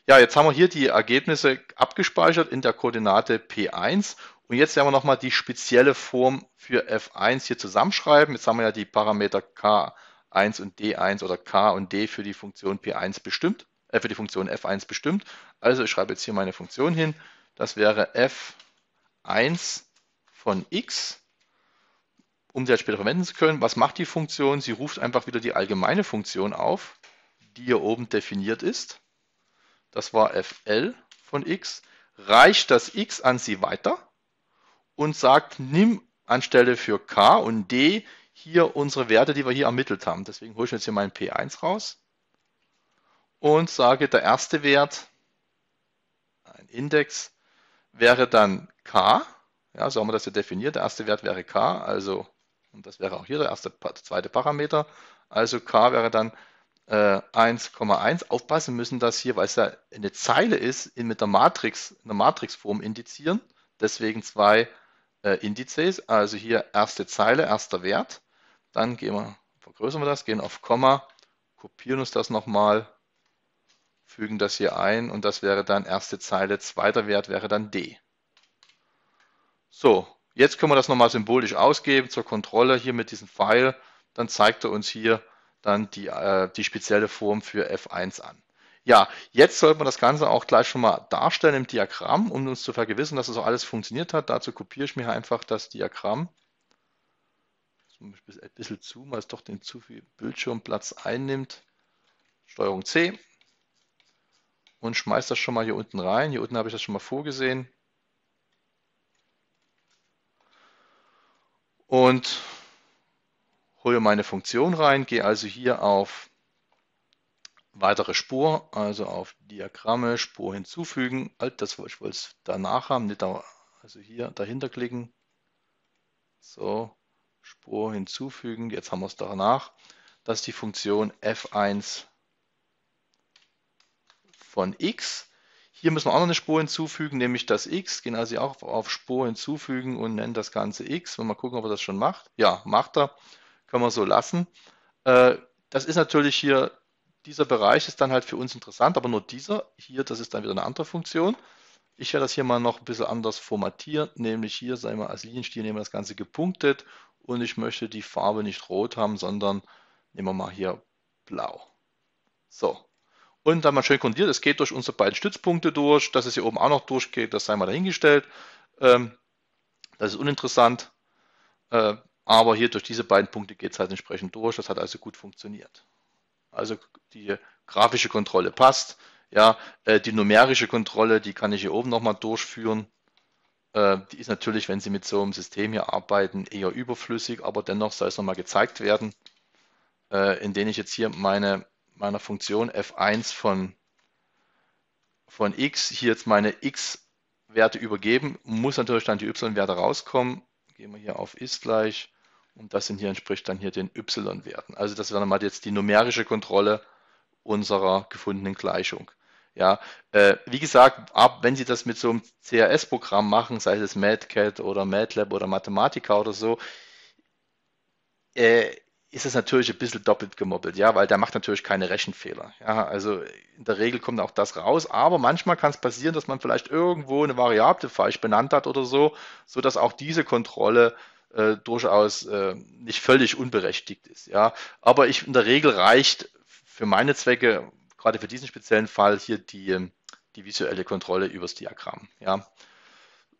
Ja, jetzt haben wir hier die Ergebnisse abgespeichert in der Koordinate P1 und jetzt werden wir nochmal die spezielle Form für F1 hier zusammenschreiben. Jetzt haben wir ja die Parameter K1 und D1 oder K und D für die Funktion P1 bestimmt, äh, für die Funktion F1 bestimmt. Also ich schreibe jetzt hier meine Funktion hin. Das wäre F1 von x, um sie halt später verwenden zu können. Was macht die Funktion? Sie ruft einfach wieder die allgemeine Funktion auf, die hier oben definiert ist das war fl von x, reicht das x an sie weiter und sagt, nimm anstelle für k und d hier unsere Werte, die wir hier ermittelt haben. Deswegen hole ich jetzt hier meinen p1 raus und sage, der erste Wert, ein Index, wäre dann k. Ja, so haben wir das hier definiert. Der erste Wert wäre k, also, und das wäre auch hier der erste, zweite Parameter. Also k wäre dann 1,1 äh, aufpassen müssen, dass hier, weil es ja eine Zeile ist, in, mit der Matrix, einer Matrixform indizieren. Deswegen zwei äh, Indizes, also hier erste Zeile, erster Wert. Dann gehen wir, vergrößern wir das, gehen auf Komma, kopieren uns das nochmal, fügen das hier ein und das wäre dann erste Zeile, zweiter Wert wäre dann D. So, jetzt können wir das nochmal symbolisch ausgeben zur Kontrolle hier mit diesem Pfeil. Dann zeigt er uns hier, dann die, äh, die spezielle Form für F1 an. Ja, jetzt sollte man das Ganze auch gleich schon mal darstellen im Diagramm, um uns zu vergewissern, dass es das auch alles funktioniert hat. Dazu kopiere ich mir einfach das Diagramm. Zum Beispiel Ein bisschen zu, weil es doch den zu viel Bildschirmplatz einnimmt. Steuerung C und schmeiße das schon mal hier unten rein. Hier unten habe ich das schon mal vorgesehen. Und hole meine Funktion rein, gehe also hier auf weitere Spur, also auf Diagramme, Spur hinzufügen. Halt, das ich wollte es danach haben, nicht da, also hier dahinter klicken. So, Spur hinzufügen, jetzt haben wir es danach. Das ist die Funktion f1 von x. Hier müssen wir auch noch eine Spur hinzufügen, nämlich das x. Gehen also auch auf Spur hinzufügen und nennen das Ganze x. mal gucken, ob er das schon macht. Ja, macht er können wir so lassen. Äh, das ist natürlich hier, dieser Bereich ist dann halt für uns interessant, aber nur dieser hier, das ist dann wieder eine andere Funktion. Ich werde das hier mal noch ein bisschen anders formatieren, nämlich hier, sagen wir, als Linienstil nehmen wir das Ganze gepunktet und ich möchte die Farbe nicht rot haben, sondern nehmen wir mal hier blau. So. Und dann mal schön grundiert, es geht durch unsere beiden Stützpunkte durch, dass es hier oben auch noch durchgeht, das sei mal dahingestellt. Ähm, das ist uninteressant. Äh, aber hier durch diese beiden Punkte geht es halt entsprechend durch. Das hat also gut funktioniert. Also die grafische Kontrolle passt. Ja, äh, die numerische Kontrolle, die kann ich hier oben nochmal durchführen. Äh, die ist natürlich, wenn Sie mit so einem System hier arbeiten, eher überflüssig, aber dennoch soll es nochmal gezeigt werden, äh, indem ich jetzt hier meine meiner Funktion f1 von, von x hier jetzt meine x-Werte übergeben, muss natürlich dann die y-Werte rauskommen gehen wir hier auf ist gleich und das sind hier entspricht dann hier den y-Werten. Also das wäre dann mal jetzt die numerische Kontrolle unserer gefundenen Gleichung. Ja, äh, wie gesagt, ab, wenn Sie das mit so einem CRS-Programm machen, sei es MATCAD oder MATLAB oder Mathematica oder so, äh, ist es natürlich ein bisschen doppelt gemoppelt, ja, weil der macht natürlich keine Rechenfehler. Ja, also in der Regel kommt auch das raus, aber manchmal kann es passieren, dass man vielleicht irgendwo eine Variable falsch benannt hat oder so, sodass auch diese Kontrolle äh, durchaus äh, nicht völlig unberechtigt ist. Ja, aber ich, in der Regel reicht für meine Zwecke, gerade für diesen speziellen Fall, hier die, ähm, die visuelle Kontrolle übers Diagramm. Ja,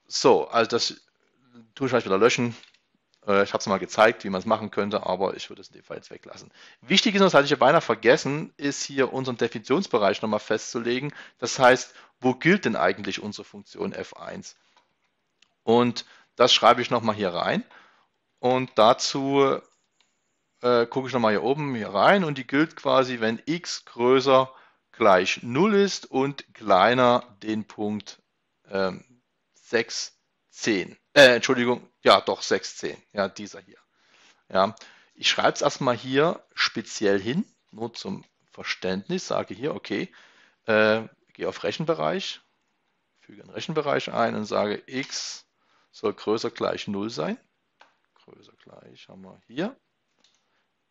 so, also das tue ich vielleicht wieder löschen. Äh, ich habe es mal gezeigt, wie man es machen könnte, aber ich würde es in dem Fall jetzt weglassen. Wichtig ist, das hatte ich ja beinahe vergessen, ist hier unseren Definitionsbereich nochmal festzulegen. Das heißt, wo gilt denn eigentlich unsere Funktion f1? Und das schreibe ich nochmal hier rein. Und dazu äh, gucke ich nochmal hier oben hier rein und die gilt quasi, wenn x größer gleich 0 ist und kleiner den Punkt ähm, 6, 10. Äh, Entschuldigung, ja doch 16, ja, dieser hier. Ja, ich schreibe es erstmal hier speziell hin, nur zum Verständnis, sage hier, okay, äh, gehe auf Rechenbereich, füge einen Rechenbereich ein und sage x soll größer gleich 0 sein. Größer gleich haben wir hier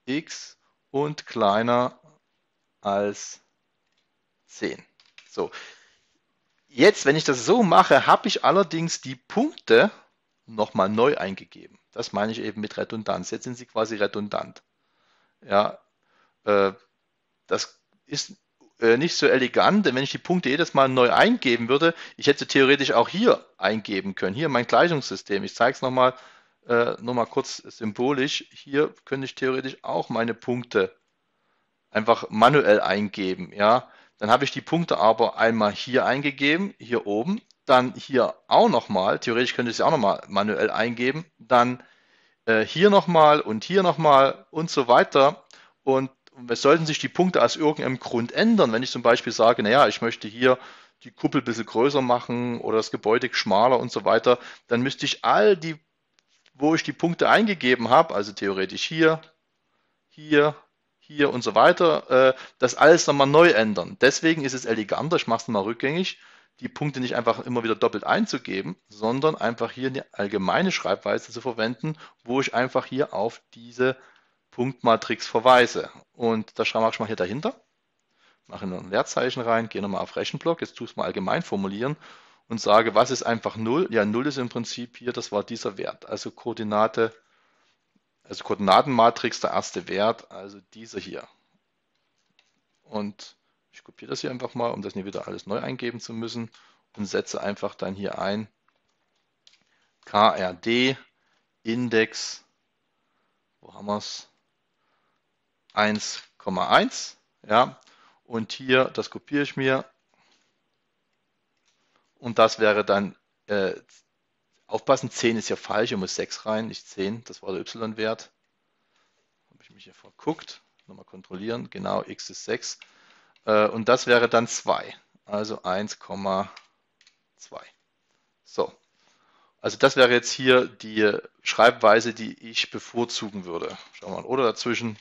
x und kleiner als 10. So, jetzt, wenn ich das so mache, habe ich allerdings die Punkte nochmal neu eingegeben. Das meine ich eben mit Redundanz. Jetzt sind sie quasi redundant. Ja, äh, das ist äh, nicht so elegant, denn wenn ich die Punkte jedes Mal neu eingeben würde, ich hätte theoretisch auch hier eingeben können. Hier mein Gleichungssystem. Ich zeige es nochmal äh, noch kurz symbolisch. Hier könnte ich theoretisch auch meine Punkte einfach manuell eingeben. Ja, dann habe ich die Punkte aber einmal hier eingegeben, hier oben, dann hier auch nochmal, theoretisch könnte ich es ja auch nochmal manuell eingeben, dann äh, hier nochmal und hier nochmal und so weiter. Und es sollten sich die Punkte aus irgendeinem Grund ändern. Wenn ich zum Beispiel sage, naja, ich möchte hier die Kuppel ein bisschen größer machen oder das Gebäude schmaler und so weiter, dann müsste ich all die, wo ich die Punkte eingegeben habe, also theoretisch hier, hier, hier und so weiter, äh, das alles nochmal neu ändern. Deswegen ist es eleganter, ich mache es nochmal rückgängig die Punkte nicht einfach immer wieder doppelt einzugeben, sondern einfach hier eine allgemeine Schreibweise zu verwenden, wo ich einfach hier auf diese Punktmatrix verweise. Und das schreibe ich mal hier dahinter, mache nur ein Leerzeichen rein, gehe nochmal auf Rechenblock, jetzt tue es mal allgemein formulieren und sage, was ist einfach 0? Ja, 0 ist im Prinzip hier, das war dieser Wert, also Koordinate, also Koordinatenmatrix, der erste Wert, also dieser hier. Und ich kopiere das hier einfach mal, um das nie wieder alles neu eingeben zu müssen und setze einfach dann hier ein KRD Index, wo haben wir es? 1,1, ja. Und hier, das kopiere ich mir. Und das wäre dann, äh, aufpassen, 10 ist ja falsch, ich muss 6 rein, nicht 10, das war der Y-Wert. Habe ich mich hier verguckt, nochmal kontrollieren, genau, X ist 6. Äh, und das wäre dann 2, also 1,2. So, also das wäre jetzt hier die Schreibweise, die ich bevorzugen würde. Schauen wir mal, oder dazwischen.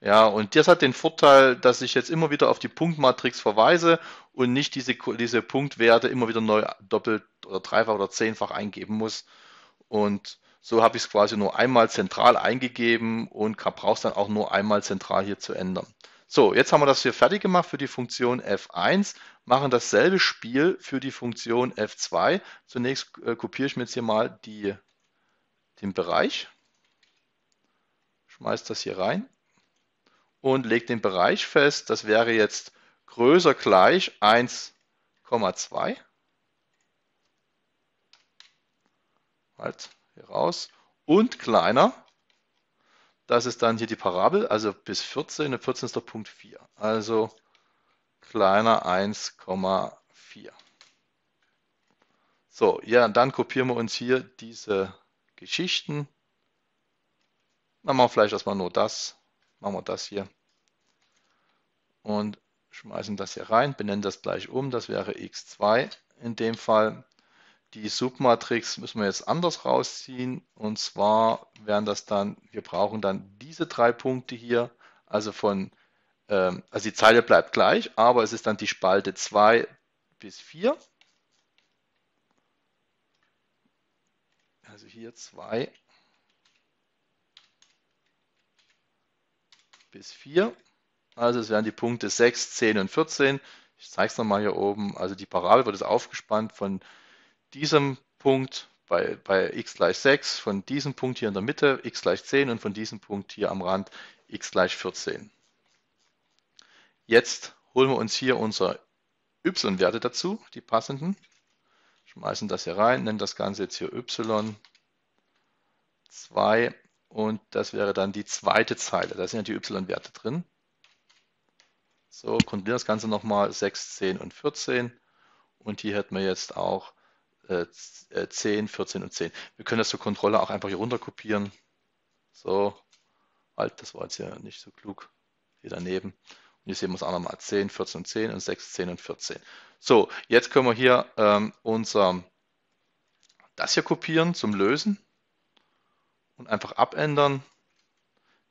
Ja, und das hat den Vorteil, dass ich jetzt immer wieder auf die Punktmatrix verweise und nicht diese, diese Punktwerte immer wieder neu doppelt oder dreifach oder zehnfach eingeben muss. Und so habe ich es quasi nur einmal zentral eingegeben und brauche es dann auch nur einmal zentral hier zu ändern. So, jetzt haben wir das hier fertig gemacht für die Funktion f1, machen dasselbe Spiel für die Funktion f2. Zunächst äh, kopiere ich mir jetzt hier mal die, den Bereich, schmeiße das hier rein und lege den Bereich fest. Das wäre jetzt größer gleich 1,2. Halt, hier raus. Und kleiner das ist dann hier die Parabel, also bis 14. Und 14 ist doch Punkt 4. Also kleiner 1,4. So, ja, dann kopieren wir uns hier diese Geschichten. Dann machen wir vielleicht erstmal nur das. Machen wir das hier. Und schmeißen das hier rein, benennen das gleich um. Das wäre x2 in dem Fall. Die Submatrix müssen wir jetzt anders rausziehen. Und zwar wären das dann, wir brauchen dann diese drei Punkte hier, also von, ähm, also die Zeile bleibt gleich, aber es ist dann die Spalte 2 bis 4. Also hier 2 bis 4. Also es wären die Punkte 6, 10 und 14. Ich zeige es nochmal hier oben. Also die Parabel wird jetzt aufgespannt von diesem Punkt bei, bei x gleich 6, von diesem Punkt hier in der Mitte x gleich 10 und von diesem Punkt hier am Rand x gleich 14. Jetzt holen wir uns hier unsere y-Werte dazu, die passenden, schmeißen das hier rein, nennen das Ganze jetzt hier y2 und das wäre dann die zweite Zeile, da sind ja die y-Werte drin. So, kontrollieren das Ganze nochmal, 6, 10 und 14 und hier hätten wir jetzt auch 10, äh, 14 äh, und 10. Wir können das zur Kontrolle auch einfach hier runter kopieren. So, halt, das war jetzt ja nicht so klug. Hier daneben. Und hier sehen wir es auch nochmal 10, 14 und 10 und 6, 10 und 14. So, jetzt können wir hier ähm, unser das hier kopieren zum Lösen und einfach abändern.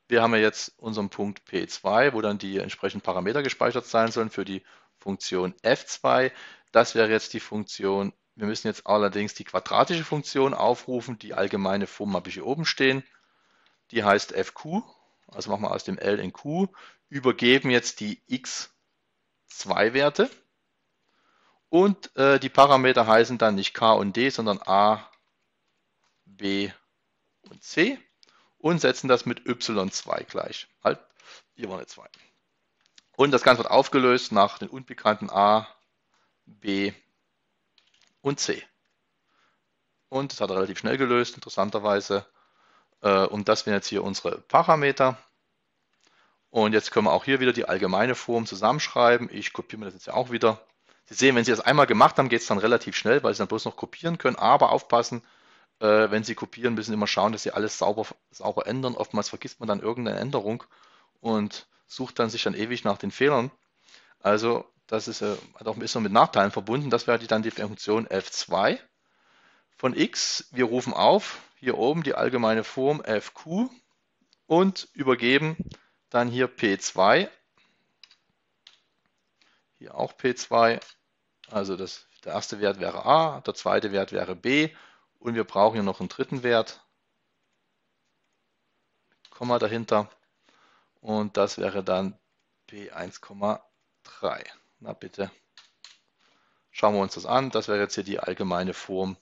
Wir haben ja jetzt unseren Punkt P2, wo dann die entsprechenden Parameter gespeichert sein sollen für die Funktion F2. Das wäre jetzt die Funktion wir müssen jetzt allerdings die quadratische Funktion aufrufen, die allgemeine FUM habe ich hier oben stehen. Die heißt FQ, also machen wir aus dem L in Q, übergeben jetzt die x2-Werte und äh, die Parameter heißen dann nicht K und D, sondern A, B und C und setzen das mit y2 gleich. Halt, hier war eine 2. Und das Ganze wird aufgelöst nach den unbekannten A, B und C. Und das hat er relativ schnell gelöst, interessanterweise. Äh, und das wären jetzt hier unsere Parameter. Und jetzt können wir auch hier wieder die allgemeine Form zusammenschreiben. Ich kopiere mir das jetzt ja auch wieder. Sie sehen, wenn Sie das einmal gemacht haben, geht es dann relativ schnell, weil Sie dann bloß noch kopieren können. Aber aufpassen, äh, wenn Sie kopieren, müssen Sie immer schauen, dass Sie alles sauber, sauber ändern. Oftmals vergisst man dann irgendeine Änderung und sucht dann sich dann ewig nach den Fehlern. Also das ist, äh, auch, ein bisschen mit Nachteilen verbunden. Das wäre dann die Funktion f2 von x. Wir rufen auf, hier oben die allgemeine Form fq und übergeben dann hier p2. Hier auch p2. Also das, der erste Wert wäre a, der zweite Wert wäre b und wir brauchen hier noch einen dritten Wert. Komma dahinter. Und das wäre dann p1,3. Na bitte. Schauen wir uns das an. Das wäre jetzt hier die allgemeine Form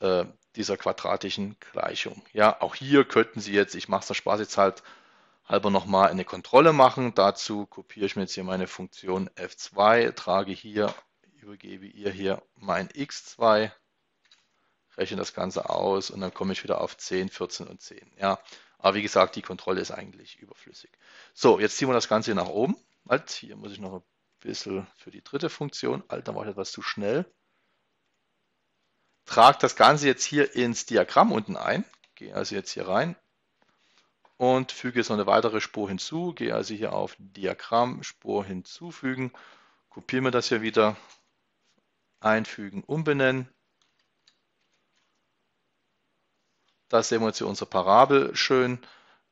äh, dieser quadratischen Gleichung. Ja, auch hier könnten Sie jetzt, ich mache es der Spaß jetzt halt halber nochmal eine Kontrolle machen. Dazu kopiere ich mir jetzt hier meine Funktion f2, trage hier, übergebe ihr hier mein x2, rechne das Ganze aus und dann komme ich wieder auf 10, 14 und 10. Ja, aber wie gesagt, die Kontrolle ist eigentlich überflüssig. So, jetzt ziehen wir das Ganze nach oben. Halt, hier muss ich noch ein bisschen für die dritte Funktion. Alter, war ich etwas zu schnell. Trage das Ganze jetzt hier ins Diagramm unten ein. Gehe also jetzt hier rein und füge jetzt noch eine weitere Spur hinzu. Gehe also hier auf Diagramm, Spur hinzufügen. Kopiere mir das hier wieder. Einfügen, umbenennen. Da sehen wir jetzt hier unsere Parabel schön.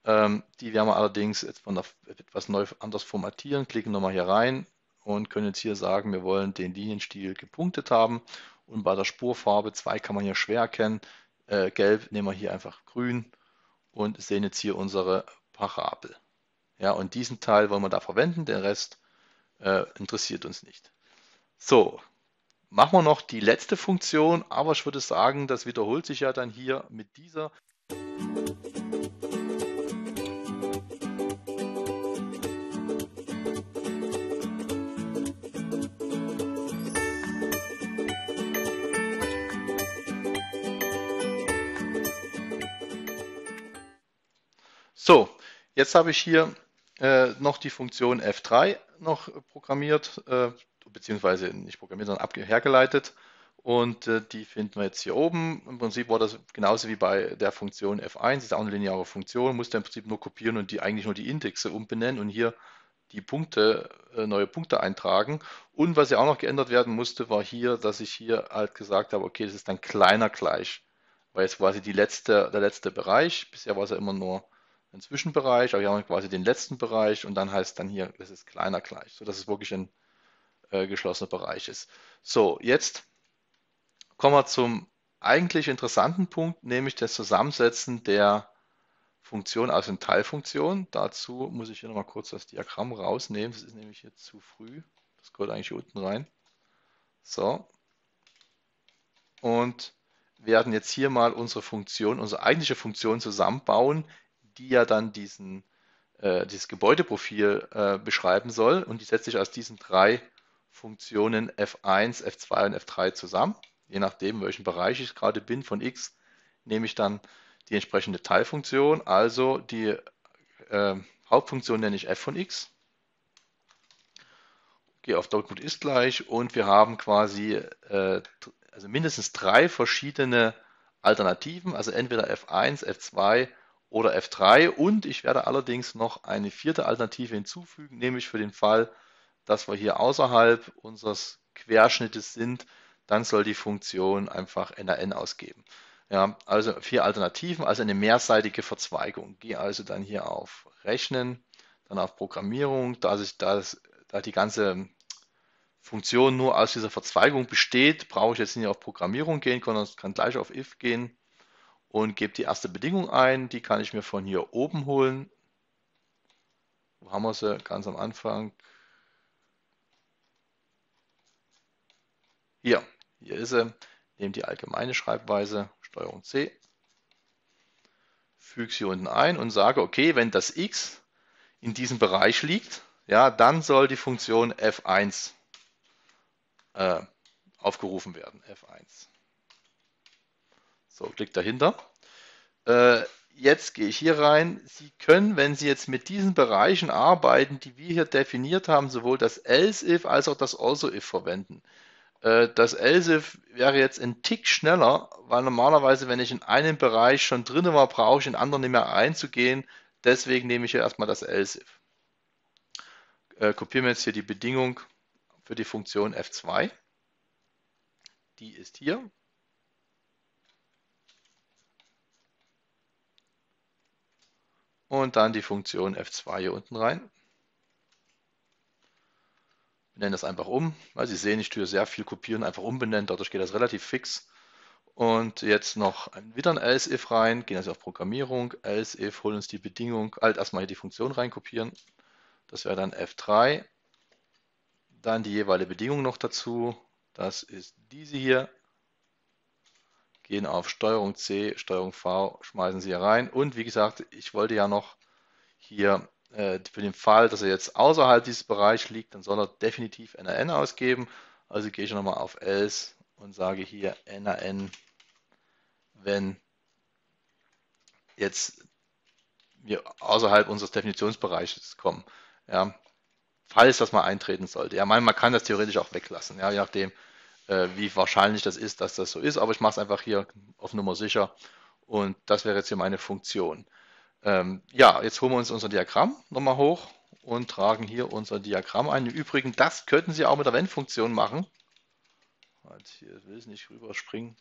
Ähm, die werden wir allerdings jetzt von der, etwas neu anders formatieren. Klicken nochmal hier rein, und können jetzt hier sagen, wir wollen den Linienstil gepunktet haben. Und bei der Spurfarbe 2 kann man hier schwer erkennen. Äh, gelb nehmen wir hier einfach grün und sehen jetzt hier unsere Parabel. Ja, und diesen Teil wollen wir da verwenden, den Rest äh, interessiert uns nicht. So, machen wir noch die letzte Funktion, aber ich würde sagen, das wiederholt sich ja dann hier mit dieser. So, jetzt habe ich hier äh, noch die Funktion f3 noch programmiert, äh, beziehungsweise nicht programmiert, sondern hergeleitet. Und äh, die finden wir jetzt hier oben. Im Prinzip war das genauso wie bei der Funktion f1, das ist auch eine lineare Funktion, musste im Prinzip nur kopieren und die eigentlich nur die Indexe umbenennen und hier die Punkte, äh, neue Punkte eintragen. Und was ja auch noch geändert werden musste, war hier, dass ich hier halt gesagt habe, okay, das ist dann kleiner gleich, weil jetzt quasi die letzte, der letzte Bereich, bisher war es ja immer nur einen Zwischenbereich, aber wir haben quasi den letzten Bereich und dann heißt dann hier, das ist kleiner gleich, sodass es wirklich ein äh, geschlossener Bereich ist. So, jetzt kommen wir zum eigentlich interessanten Punkt, nämlich das Zusammensetzen der Funktion aus den Teilfunktionen. Dazu muss ich hier nochmal kurz das Diagramm rausnehmen, das ist nämlich hier zu früh, das gehört eigentlich hier unten rein. So, und werden jetzt hier mal unsere Funktion, unsere eigentliche Funktion zusammenbauen, die ja dann diesen, äh, dieses Gebäudeprofil äh, beschreiben soll. Und die setzt sich aus diesen drei Funktionen f1, f2 und f3 zusammen. Je nachdem, welchen Bereich ich gerade bin von x, nehme ich dann die entsprechende Teilfunktion. Also die äh, Hauptfunktion nenne ich f von x. Gehe auf Doppelpunkt ist gleich und wir haben quasi äh, also mindestens drei verschiedene Alternativen, also entweder f1, f2 oder F3 und ich werde allerdings noch eine vierte Alternative hinzufügen, nämlich für den Fall, dass wir hier außerhalb unseres Querschnittes sind, dann soll die Funktion einfach NAN ausgeben. Ja, also vier Alternativen, also eine mehrseitige Verzweigung. Gehe also dann hier auf Rechnen, dann auf Programmierung, da, sich das, da die ganze Funktion nur aus dieser Verzweigung besteht, brauche ich jetzt nicht auf Programmierung gehen, sondern kann gleich auf if gehen und gebe die erste Bedingung ein. Die kann ich mir von hier oben holen. Wo haben wir sie? Ganz am Anfang. Hier, hier ist sie. Nehme die allgemeine Schreibweise, Steuerung C, füge sie unten ein und sage, okay, wenn das x in diesem Bereich liegt, ja, dann soll die Funktion f1 äh, aufgerufen werden, f1. So, Klick dahinter. Äh, jetzt gehe ich hier rein. Sie können, wenn Sie jetzt mit diesen Bereichen arbeiten, die wir hier definiert haben, sowohl das Else-If als auch das Also-If verwenden. Äh, das Else-If wäre jetzt ein Tick schneller, weil normalerweise, wenn ich in einem Bereich schon drin war, brauche ich in anderen nicht mehr einzugehen. Deswegen nehme ich hier erstmal das Else-If. Äh, kopieren wir jetzt hier die Bedingung für die Funktion F2. Die ist hier. und dann die Funktion f2 hier unten rein. Wir nennen das einfach um, weil Sie sehen, ich tue sehr viel kopieren, einfach umbenennen, dadurch geht das relativ fix. Und jetzt noch wieder ein else-if rein, gehen also auf Programmierung, else-if, holen uns die Bedingung, alt erstmal hier die Funktion reinkopieren. Das wäre dann f3. Dann die jeweilige Bedingung noch dazu. Das ist diese hier, gehen auf Steuerung C, Steuerung V, schmeißen sie hier rein. Und wie gesagt, ich wollte ja noch hier äh, für den Fall, dass er jetzt außerhalb dieses Bereichs liegt, dann soll er definitiv NAN ausgeben. Also gehe ich nochmal auf Else und sage hier NAN, wenn jetzt wir außerhalb unseres Definitionsbereiches kommen. Ja, falls das mal eintreten sollte. Ja, man, man kann das theoretisch auch weglassen, ja, je nachdem, äh, wie wahrscheinlich das ist, dass das so ist, aber ich mache es einfach hier auf Nummer sicher und das wäre jetzt hier meine Funktion. Ähm, ja, jetzt holen wir uns unser Diagramm nochmal hoch und tragen hier unser Diagramm ein. Im Übrigen, das könnten Sie auch mit der Wenn-Funktion machen. Halt hier will es nicht rüberspringen.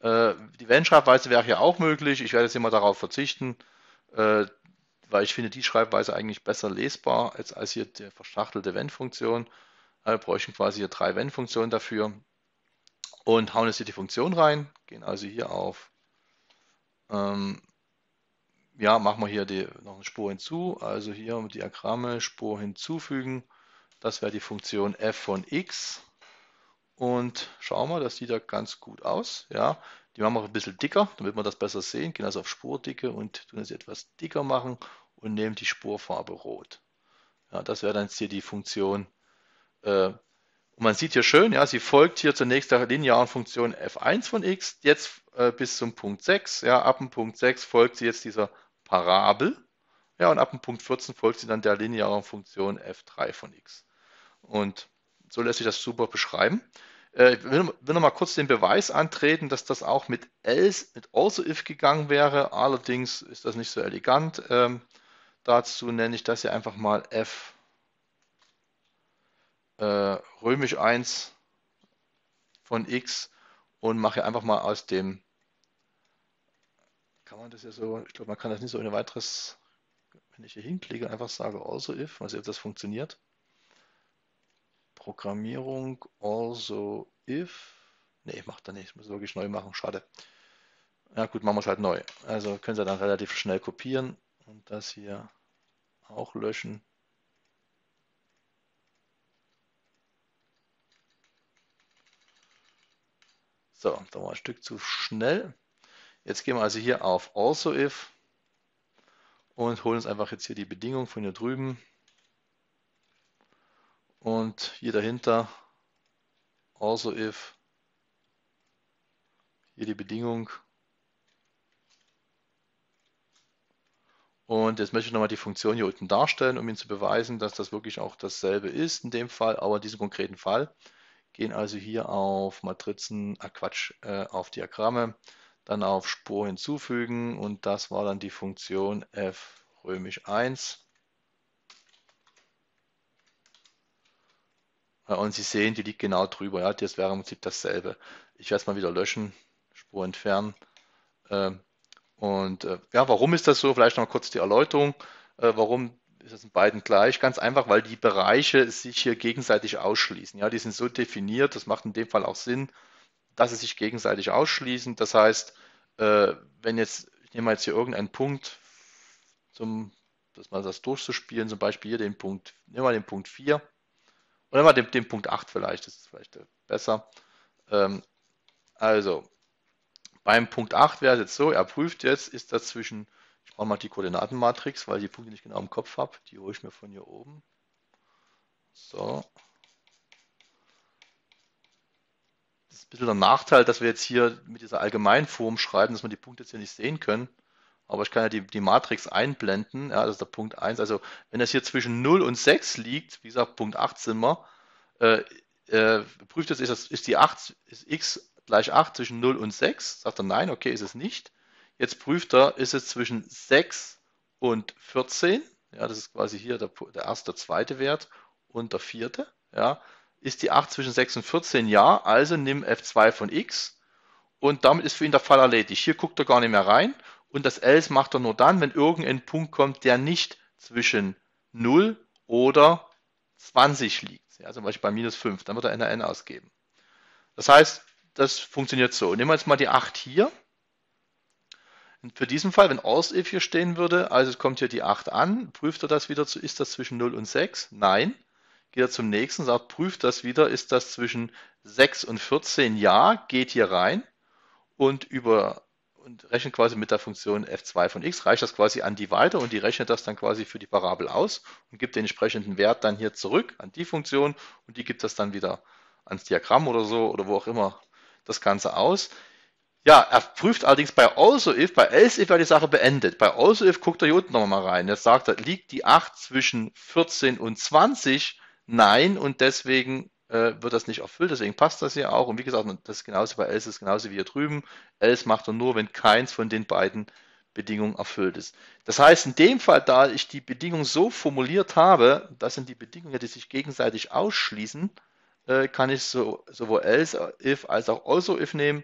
Äh, die Wenn-Schreibweise wäre hier auch möglich. Ich werde jetzt immer darauf verzichten, äh, weil ich finde die Schreibweise eigentlich besser lesbar als, als hier die verschachtelte Wenn-Funktion. Wir also bräuchten quasi hier drei Wenn-Funktionen dafür und hauen jetzt hier die Funktion rein, gehen also hier auf, ähm, ja, machen wir hier die, noch eine Spur hinzu, also hier Diagramme, Spur hinzufügen, das wäre die Funktion f von x und schauen wir, das sieht da ganz gut aus, ja, die machen wir ein bisschen dicker, damit wir das besser sehen, gehen also auf Spurdicke und tun das etwas dicker machen und nehmen die Spurfarbe rot. Ja, das wäre dann jetzt hier die Funktion äh, und man sieht hier schön, ja, sie folgt hier zunächst der linearen Funktion f1 von x, jetzt äh, bis zum Punkt 6, ja, ab dem Punkt 6 folgt sie jetzt dieser Parabel, ja, und ab dem Punkt 14 folgt sie dann der linearen Funktion f3 von x. Und so lässt sich das super beschreiben. Äh, ich will, noch mal kurz den Beweis antreten, dass das auch mit else, mit also if gegangen wäre, allerdings ist das nicht so elegant. Ähm, dazu nenne ich das hier einfach mal f äh, römisch 1 von x und mache einfach mal aus dem, kann man das ja so, ich glaube, man kann das nicht so ohne weiteres, wenn ich hier hinklicke, einfach sage also if, mal sehen, ob das funktioniert. Programmierung also if, ne, macht er nicht, ich muss wirklich neu machen, schade. Ja gut, machen wir es halt neu. Also können Sie dann relativ schnell kopieren und das hier auch löschen. So, da war ein Stück zu schnell. Jetzt gehen wir also hier auf Also If und holen uns einfach jetzt hier die Bedingung von hier drüben und hier dahinter Also If hier die Bedingung Und jetzt möchte ich nochmal die Funktion hier unten darstellen, um Ihnen zu beweisen, dass das wirklich auch dasselbe ist in dem Fall, aber in diesem konkreten Fall gehen also hier auf Matrizen, äh Quatsch, äh, auf Diagramme, dann auf Spur hinzufügen und das war dann die Funktion f römisch 1. Und Sie sehen, die liegt genau drüber. Ja, das wäre im Prinzip dasselbe. Ich werde es mal wieder löschen, Spur entfernen. Äh, und äh, ja, warum ist das so? Vielleicht noch kurz die Erläuterung, äh, warum ist das in beiden gleich? Ganz einfach, weil die Bereiche sich hier gegenseitig ausschließen. Ja, die sind so definiert, das macht in dem Fall auch Sinn, dass sie sich gegenseitig ausschließen. Das heißt, äh, wenn jetzt, ich nehme jetzt hier irgendeinen Punkt, um das mal das durchzuspielen, zum Beispiel hier den Punkt, nehmen wir den Punkt 4 oder nehmen den, den Punkt 8 vielleicht, das ist vielleicht äh, besser. Ähm, also, beim Punkt 8 wäre es jetzt so, er prüft jetzt, ist das zwischen ich mache mal die Koordinatenmatrix, weil ich die Punkte nicht genau im Kopf habe. Die hole ich mir von hier oben. So. Das ist ein bisschen der Nachteil, dass wir jetzt hier mit dieser allgemeinen Form schreiben, dass wir die Punkte jetzt hier nicht sehen können. Aber ich kann ja die, die Matrix einblenden. Ja, das ist der Punkt 1. Also wenn das hier zwischen 0 und 6 liegt, wie gesagt, Punkt 8 sind wir, äh, äh, prüft es, ist, ist die 8, ist x gleich 8 zwischen 0 und 6? Sagt er nein, okay, ist es nicht. Jetzt prüft er, ist es zwischen 6 und 14, ja, das ist quasi hier der, der erste, zweite Wert und der vierte, ja, ist die 8 zwischen 6 und 14, ja, also nimm f2 von x und damit ist für ihn der Fall erledigt. Hier guckt er gar nicht mehr rein und das else macht er nur dann, wenn irgendein Punkt kommt, der nicht zwischen 0 oder 20 liegt, ja, zum Beispiel bei minus 5, dann wird er n ausgeben. Das heißt, das funktioniert so. Nehmen wir jetzt mal die 8 hier für diesen Fall, wenn else if hier stehen würde, also es kommt hier die 8 an, prüft er das wieder, ist das zwischen 0 und 6? Nein. Geht er zum nächsten, sagt, prüft das wieder, ist das zwischen 6 und 14? Ja, geht hier rein und über und rechnet quasi mit der Funktion f2 von x, reicht das quasi an die weiter und die rechnet das dann quasi für die Parabel aus und gibt den entsprechenden Wert dann hier zurück an die Funktion und die gibt das dann wieder ans Diagramm oder so oder wo auch immer das Ganze aus. Ja, er prüft allerdings bei Also If, bei Else If war die Sache beendet. Bei Also If guckt er hier unten nochmal rein. Jetzt sagt er, liegt die 8 zwischen 14 und 20? Nein, und deswegen äh, wird das nicht erfüllt, deswegen passt das hier auch. Und wie gesagt, das ist genauso bei Else, ist genauso wie hier drüben. Else macht er nur, wenn keins von den beiden Bedingungen erfüllt ist. Das heißt, in dem Fall, da ich die Bedingungen so formuliert habe, das sind die Bedingungen, die sich gegenseitig ausschließen, äh, kann ich so, sowohl Else If als auch Also If nehmen.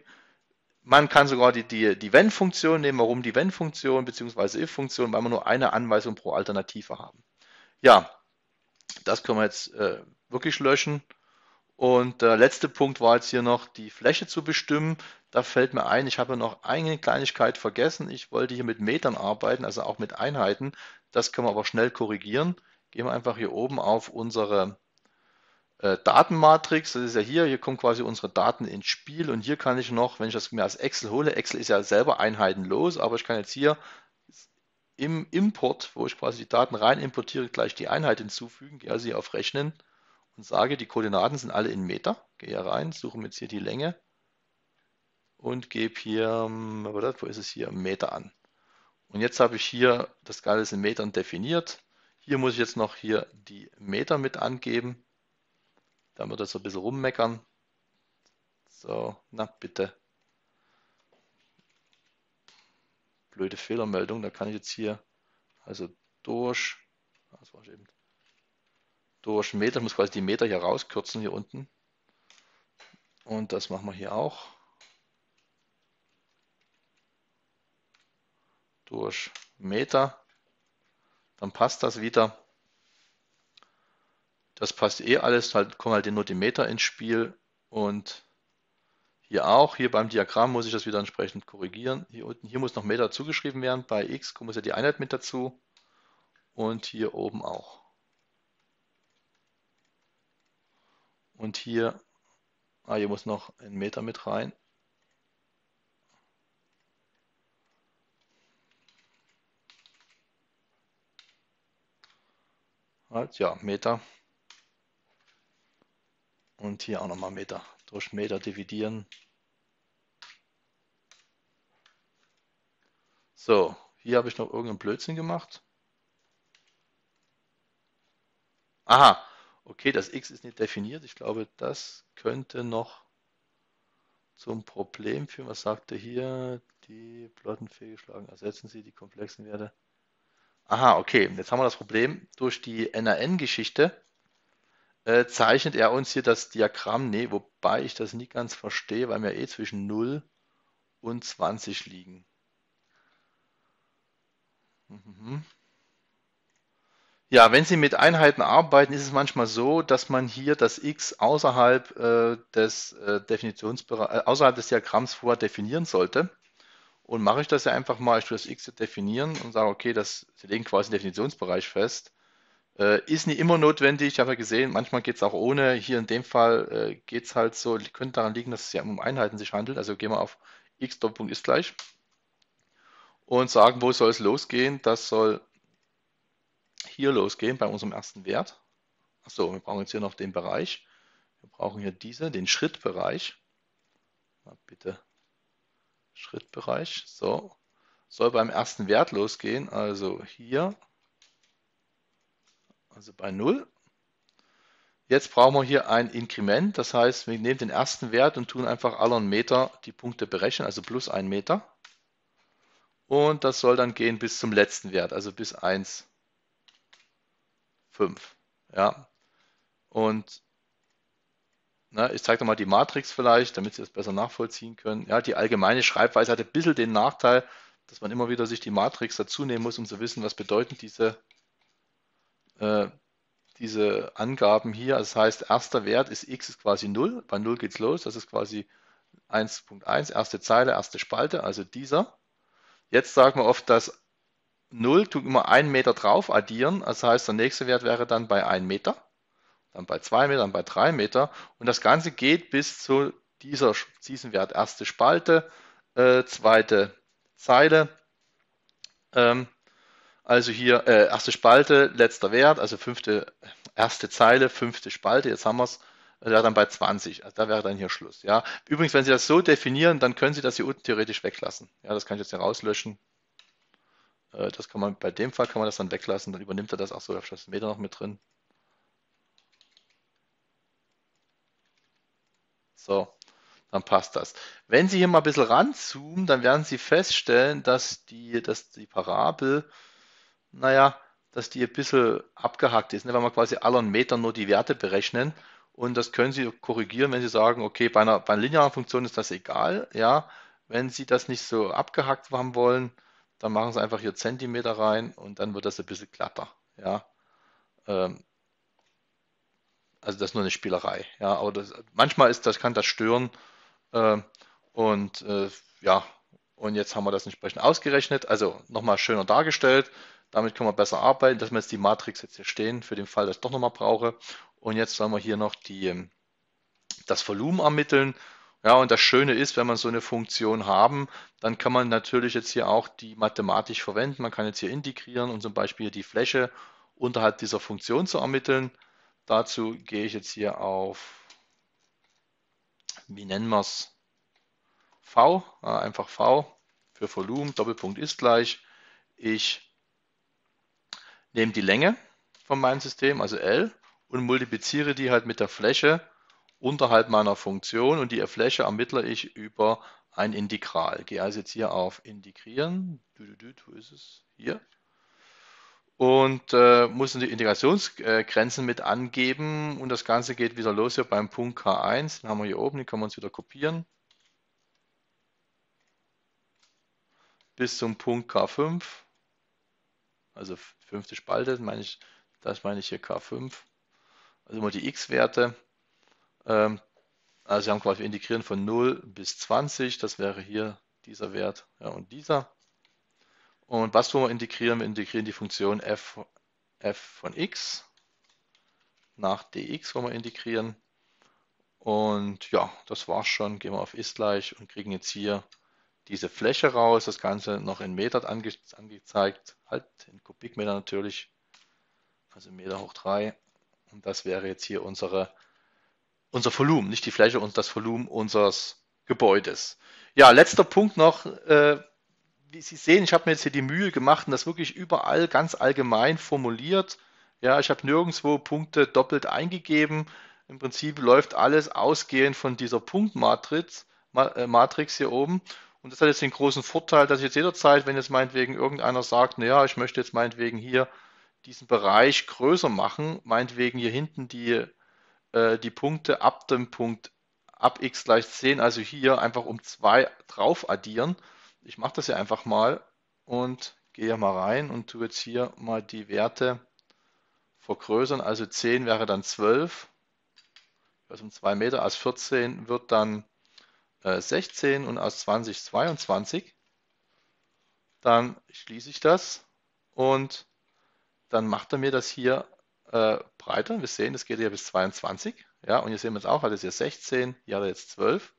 Man kann sogar die, die, die Wenn-Funktion nehmen. Warum die Wenn-Funktion bzw. If-Funktion? Weil wir nur eine Anweisung pro Alternative haben. Ja, das können wir jetzt äh, wirklich löschen. Und der äh, letzte Punkt war jetzt hier noch die Fläche zu bestimmen. Da fällt mir ein, ich habe noch eine Kleinigkeit vergessen. Ich wollte hier mit Metern arbeiten, also auch mit Einheiten. Das können wir aber schnell korrigieren. Gehen wir einfach hier oben auf unsere äh, Datenmatrix, das ist ja hier, hier kommen quasi unsere Daten ins Spiel und hier kann ich noch, wenn ich das mir als Excel hole, Excel ist ja selber einheitenlos, aber ich kann jetzt hier im Import, wo ich quasi die Daten rein importiere, gleich die Einheit hinzufügen, gehe also hier auf Rechnen und sage, die Koordinaten sind alle in Meter, gehe hier rein, suche mir jetzt hier die Länge und gebe hier, hm, wo ist es hier, Meter an. Und jetzt habe ich hier das Ganze in Metern definiert. Hier muss ich jetzt noch hier die Meter mit angeben. Da wird er so ein bisschen rummeckern. So, na bitte. Blöde Fehlermeldung, da kann ich jetzt hier, also durch, das war eben, durch Meter, ich muss quasi die Meter hier rauskürzen hier unten. Und das machen wir hier auch. Durch Meter. Dann passt das wieder. Das passt eh alles, halt kommen halt die Meter ins Spiel und hier auch, hier beim Diagramm muss ich das wieder entsprechend korrigieren. Hier unten, hier muss noch Meter zugeschrieben werden, bei x kommt ja die Einheit mit dazu und hier oben auch. Und hier, ah, hier muss noch ein Meter mit rein. Halt, ja, Meter. Und hier auch nochmal Meter. Durch Meter dividieren. So, hier habe ich noch irgendeinen Blödsinn gemacht. Aha, okay, das x ist nicht definiert. Ich glaube, das könnte noch zum Problem führen. Was sagte hier? Die Plotten fehlgeschlagen. Ersetzen Sie die komplexen Werte. Aha, okay. Jetzt haben wir das Problem durch die NAN-Geschichte äh, zeichnet er uns hier das Diagramm. Nee, wobei ich das nicht ganz verstehe, weil wir eh zwischen 0 und 20 liegen. Mhm. Ja, wenn Sie mit Einheiten arbeiten, ist es manchmal so, dass man hier das x außerhalb äh, des äh, äh, außerhalb des Diagramms vorher definieren sollte. Und mache ich das ja einfach mal, ich tue das x definieren und sage, okay, das, Sie legen quasi den Definitionsbereich fest. Äh, ist nicht immer notwendig. Ich habe ja gesehen, manchmal geht es auch ohne. Hier in dem Fall äh, geht es halt so, könnte daran liegen, dass es ja um Einheiten sich handelt. Also gehen wir auf x ist gleich und sagen, wo soll es losgehen. Das soll hier losgehen bei unserem ersten Wert. Achso, wir brauchen jetzt hier noch den Bereich. Wir brauchen hier diese, den Schrittbereich. Mal bitte, Schrittbereich. So, soll beim ersten Wert losgehen. Also hier also bei 0. Jetzt brauchen wir hier ein Inkrement, das heißt, wir nehmen den ersten Wert und tun einfach allen Meter die Punkte berechnen, also plus 1 Meter. Und das soll dann gehen bis zum letzten Wert, also bis 1, 5. Ja. Und na, ich zeige nochmal die Matrix vielleicht, damit Sie das besser nachvollziehen können. Ja, die allgemeine Schreibweise hat ein bisschen den Nachteil, dass man immer wieder sich die Matrix dazu nehmen muss, um zu wissen, was bedeuten diese äh, diese Angaben hier. Also das heißt, erster Wert ist x ist quasi 0. Bei 0 geht es los. Das ist quasi 1.1, erste Zeile, erste Spalte, also dieser. Jetzt sagen wir oft, dass 0 tut immer 1 Meter drauf addieren. Das heißt, der nächste Wert wäre dann bei 1 Meter, dann bei 2 Meter, dann bei 3 Meter. Und das Ganze geht bis zu dieser, diesem Wert. Erste Spalte, äh, zweite Zeile, ähm, also hier äh, erste Spalte, letzter Wert, also fünfte, erste Zeile, fünfte Spalte, jetzt haben wir es, wäre äh, dann bei 20. Also da wäre dann hier Schluss. Ja. Übrigens, wenn Sie das so definieren, dann können Sie das hier unten theoretisch weglassen. Ja, das kann ich jetzt hier rauslöschen. Äh, das kann man, bei dem Fall kann man das dann weglassen, dann übernimmt er das. auch so, auf ist das Meter noch mit drin. So, dann passt das. Wenn Sie hier mal ein bisschen ranzoomen, dann werden Sie feststellen, dass die, dass die Parabel naja, dass die ein bisschen abgehackt ist, ne? weil man quasi allen Metern nur die Werte berechnen und das können Sie korrigieren, wenn Sie sagen, okay, bei einer, bei einer linearen Funktion ist das egal, ja, wenn Sie das nicht so abgehackt haben wollen, dann machen Sie einfach hier Zentimeter rein und dann wird das ein bisschen glatter, ja. Ähm, also das ist nur eine Spielerei, ja, aber das, manchmal ist das, kann das stören äh, und äh, ja, und jetzt haben wir das entsprechend ausgerechnet, also nochmal schöner dargestellt. Damit kann man besser arbeiten. Dass wir jetzt die Matrix jetzt hier stehen, für den Fall, dass ich doch nochmal brauche. Und jetzt sollen wir hier noch die, ähm, das Volumen ermitteln. Ja, und das Schöne ist, wenn man so eine Funktion haben, dann kann man natürlich jetzt hier auch die mathematisch verwenden. Man kann jetzt hier integrieren und zum Beispiel die Fläche unterhalb dieser Funktion zu ermitteln. Dazu gehe ich jetzt hier auf, wie nennen wir es, V, einfach V für Volumen, Doppelpunkt ist gleich. Ich nehme die Länge von meinem System, also L, und multipliziere die halt mit der Fläche unterhalb meiner Funktion und die Fläche ermittle ich über ein Integral. Gehe also jetzt hier auf Integrieren. Du, du, du, du ist es hier. Und äh, muss die Integrationsgrenzen mit angeben. Und das Ganze geht wieder los hier beim Punkt K1. Den haben wir hier oben, den können wir uns wieder kopieren. Bis zum Punkt K5 also fünfte Spalte, meine ich, das meine ich hier K5, also immer die x-Werte. Ähm, also wir haben quasi integrieren von 0 bis 20, das wäre hier dieser Wert ja, und dieser. Und was tun wir integrieren? Wir integrieren die Funktion f, f von x nach dx wollen wir integrieren. Und ja, das war's schon. Gehen wir auf ist gleich und kriegen jetzt hier diese Fläche raus, das Ganze noch in Metern ange angezeigt, halt in Kubikmeter natürlich, also Meter hoch 3. Und das wäre jetzt hier unsere, unser Volumen, nicht die Fläche, und das Volumen unseres Gebäudes. Ja, letzter Punkt noch. Äh, wie Sie sehen, ich habe mir jetzt hier die Mühe gemacht und das wirklich überall ganz allgemein formuliert. Ja, ich habe nirgendwo Punkte doppelt eingegeben. Im Prinzip läuft alles ausgehend von dieser Punktmatrix äh, Matrix hier oben und das hat jetzt den großen Vorteil, dass ich jetzt jederzeit, wenn jetzt meinetwegen irgendeiner sagt, naja, ich möchte jetzt meinetwegen hier diesen Bereich größer machen, meinetwegen hier hinten die, äh, die Punkte ab dem Punkt ab x gleich 10, also hier einfach um 2 drauf addieren. Ich mache das ja einfach mal und gehe mal rein und tue jetzt hier mal die Werte vergrößern. Also 10 wäre dann 12, also um 2 Meter, als 14 wird dann äh, 16 und aus 2022. Dann schließe ich das und dann macht er mir das hier äh, breiter. Wir sehen, das geht ja bis 22. Ja, und hier sehen wir es auch, hat es hier 16, hier hat er jetzt 12.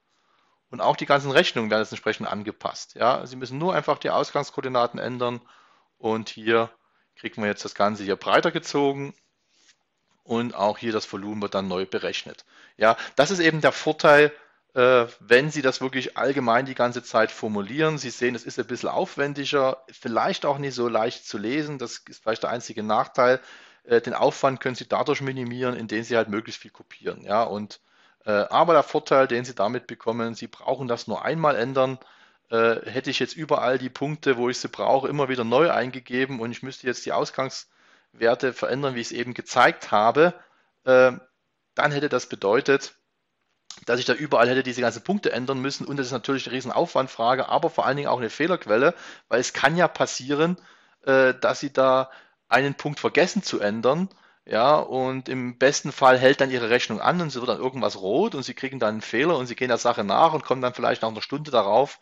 Und auch die ganzen Rechnungen werden jetzt entsprechend angepasst. Ja, Sie müssen nur einfach die Ausgangskoordinaten ändern und hier kriegen wir jetzt das Ganze hier breiter gezogen und auch hier das Volumen wird dann neu berechnet. Ja, das ist eben der Vorteil äh, wenn Sie das wirklich allgemein die ganze Zeit formulieren. Sie sehen, es ist ein bisschen aufwendiger, vielleicht auch nicht so leicht zu lesen. Das ist vielleicht der einzige Nachteil. Äh, den Aufwand können Sie dadurch minimieren, indem Sie halt möglichst viel kopieren. Ja, und äh, aber der Vorteil, den Sie damit bekommen, Sie brauchen das nur einmal ändern. hätte ich jetzt überall die Punkte, wo ich sie brauche, immer wieder neu eingegeben und ich müsste jetzt die Ausgangswerte verändern, wie ich es eben gezeigt habe, dann hätte das bedeutet, dass ich da überall hätte diese ganzen Punkte ändern müssen. Und das ist natürlich eine riesen Aufwandfrage, aber vor allen Dingen auch eine Fehlerquelle, weil es kann ja passieren, äh, dass sie da einen Punkt vergessen zu ändern. Ja, und im besten Fall hält dann ihre Rechnung an und sie wird dann irgendwas rot und sie kriegen dann einen Fehler und sie gehen der Sache nach und kommen dann vielleicht nach einer Stunde darauf,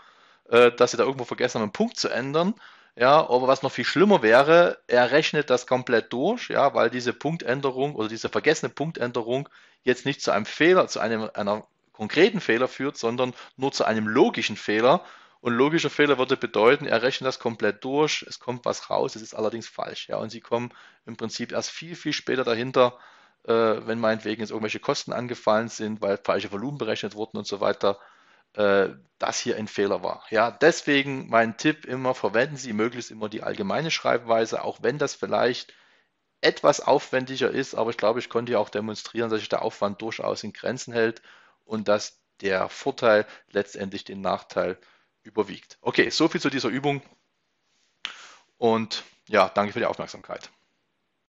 äh, dass sie da irgendwo vergessen haben, einen Punkt zu ändern. Ja, aber was noch viel schlimmer wäre, er rechnet das komplett durch, ja, weil diese Punktänderung oder diese vergessene Punktänderung jetzt nicht zu einem Fehler, zu einem einer konkreten Fehler führt, sondern nur zu einem logischen Fehler. Und logischer Fehler würde bedeuten, er rechnet das komplett durch, es kommt was raus, es ist allerdings falsch. Ja, und sie kommen im Prinzip erst viel, viel später dahinter, äh, wenn meinetwegen jetzt irgendwelche Kosten angefallen sind, weil falsche Volumen berechnet wurden und so weiter äh, das hier ein Fehler war. Ja, deswegen mein Tipp immer, verwenden Sie möglichst immer die allgemeine Schreibweise, auch wenn das vielleicht etwas aufwendiger ist, aber ich glaube, ich konnte ja auch demonstrieren, dass sich der Aufwand durchaus in Grenzen hält und dass der Vorteil letztendlich den Nachteil überwiegt. Okay, so viel zu dieser Übung und ja, danke für die Aufmerksamkeit.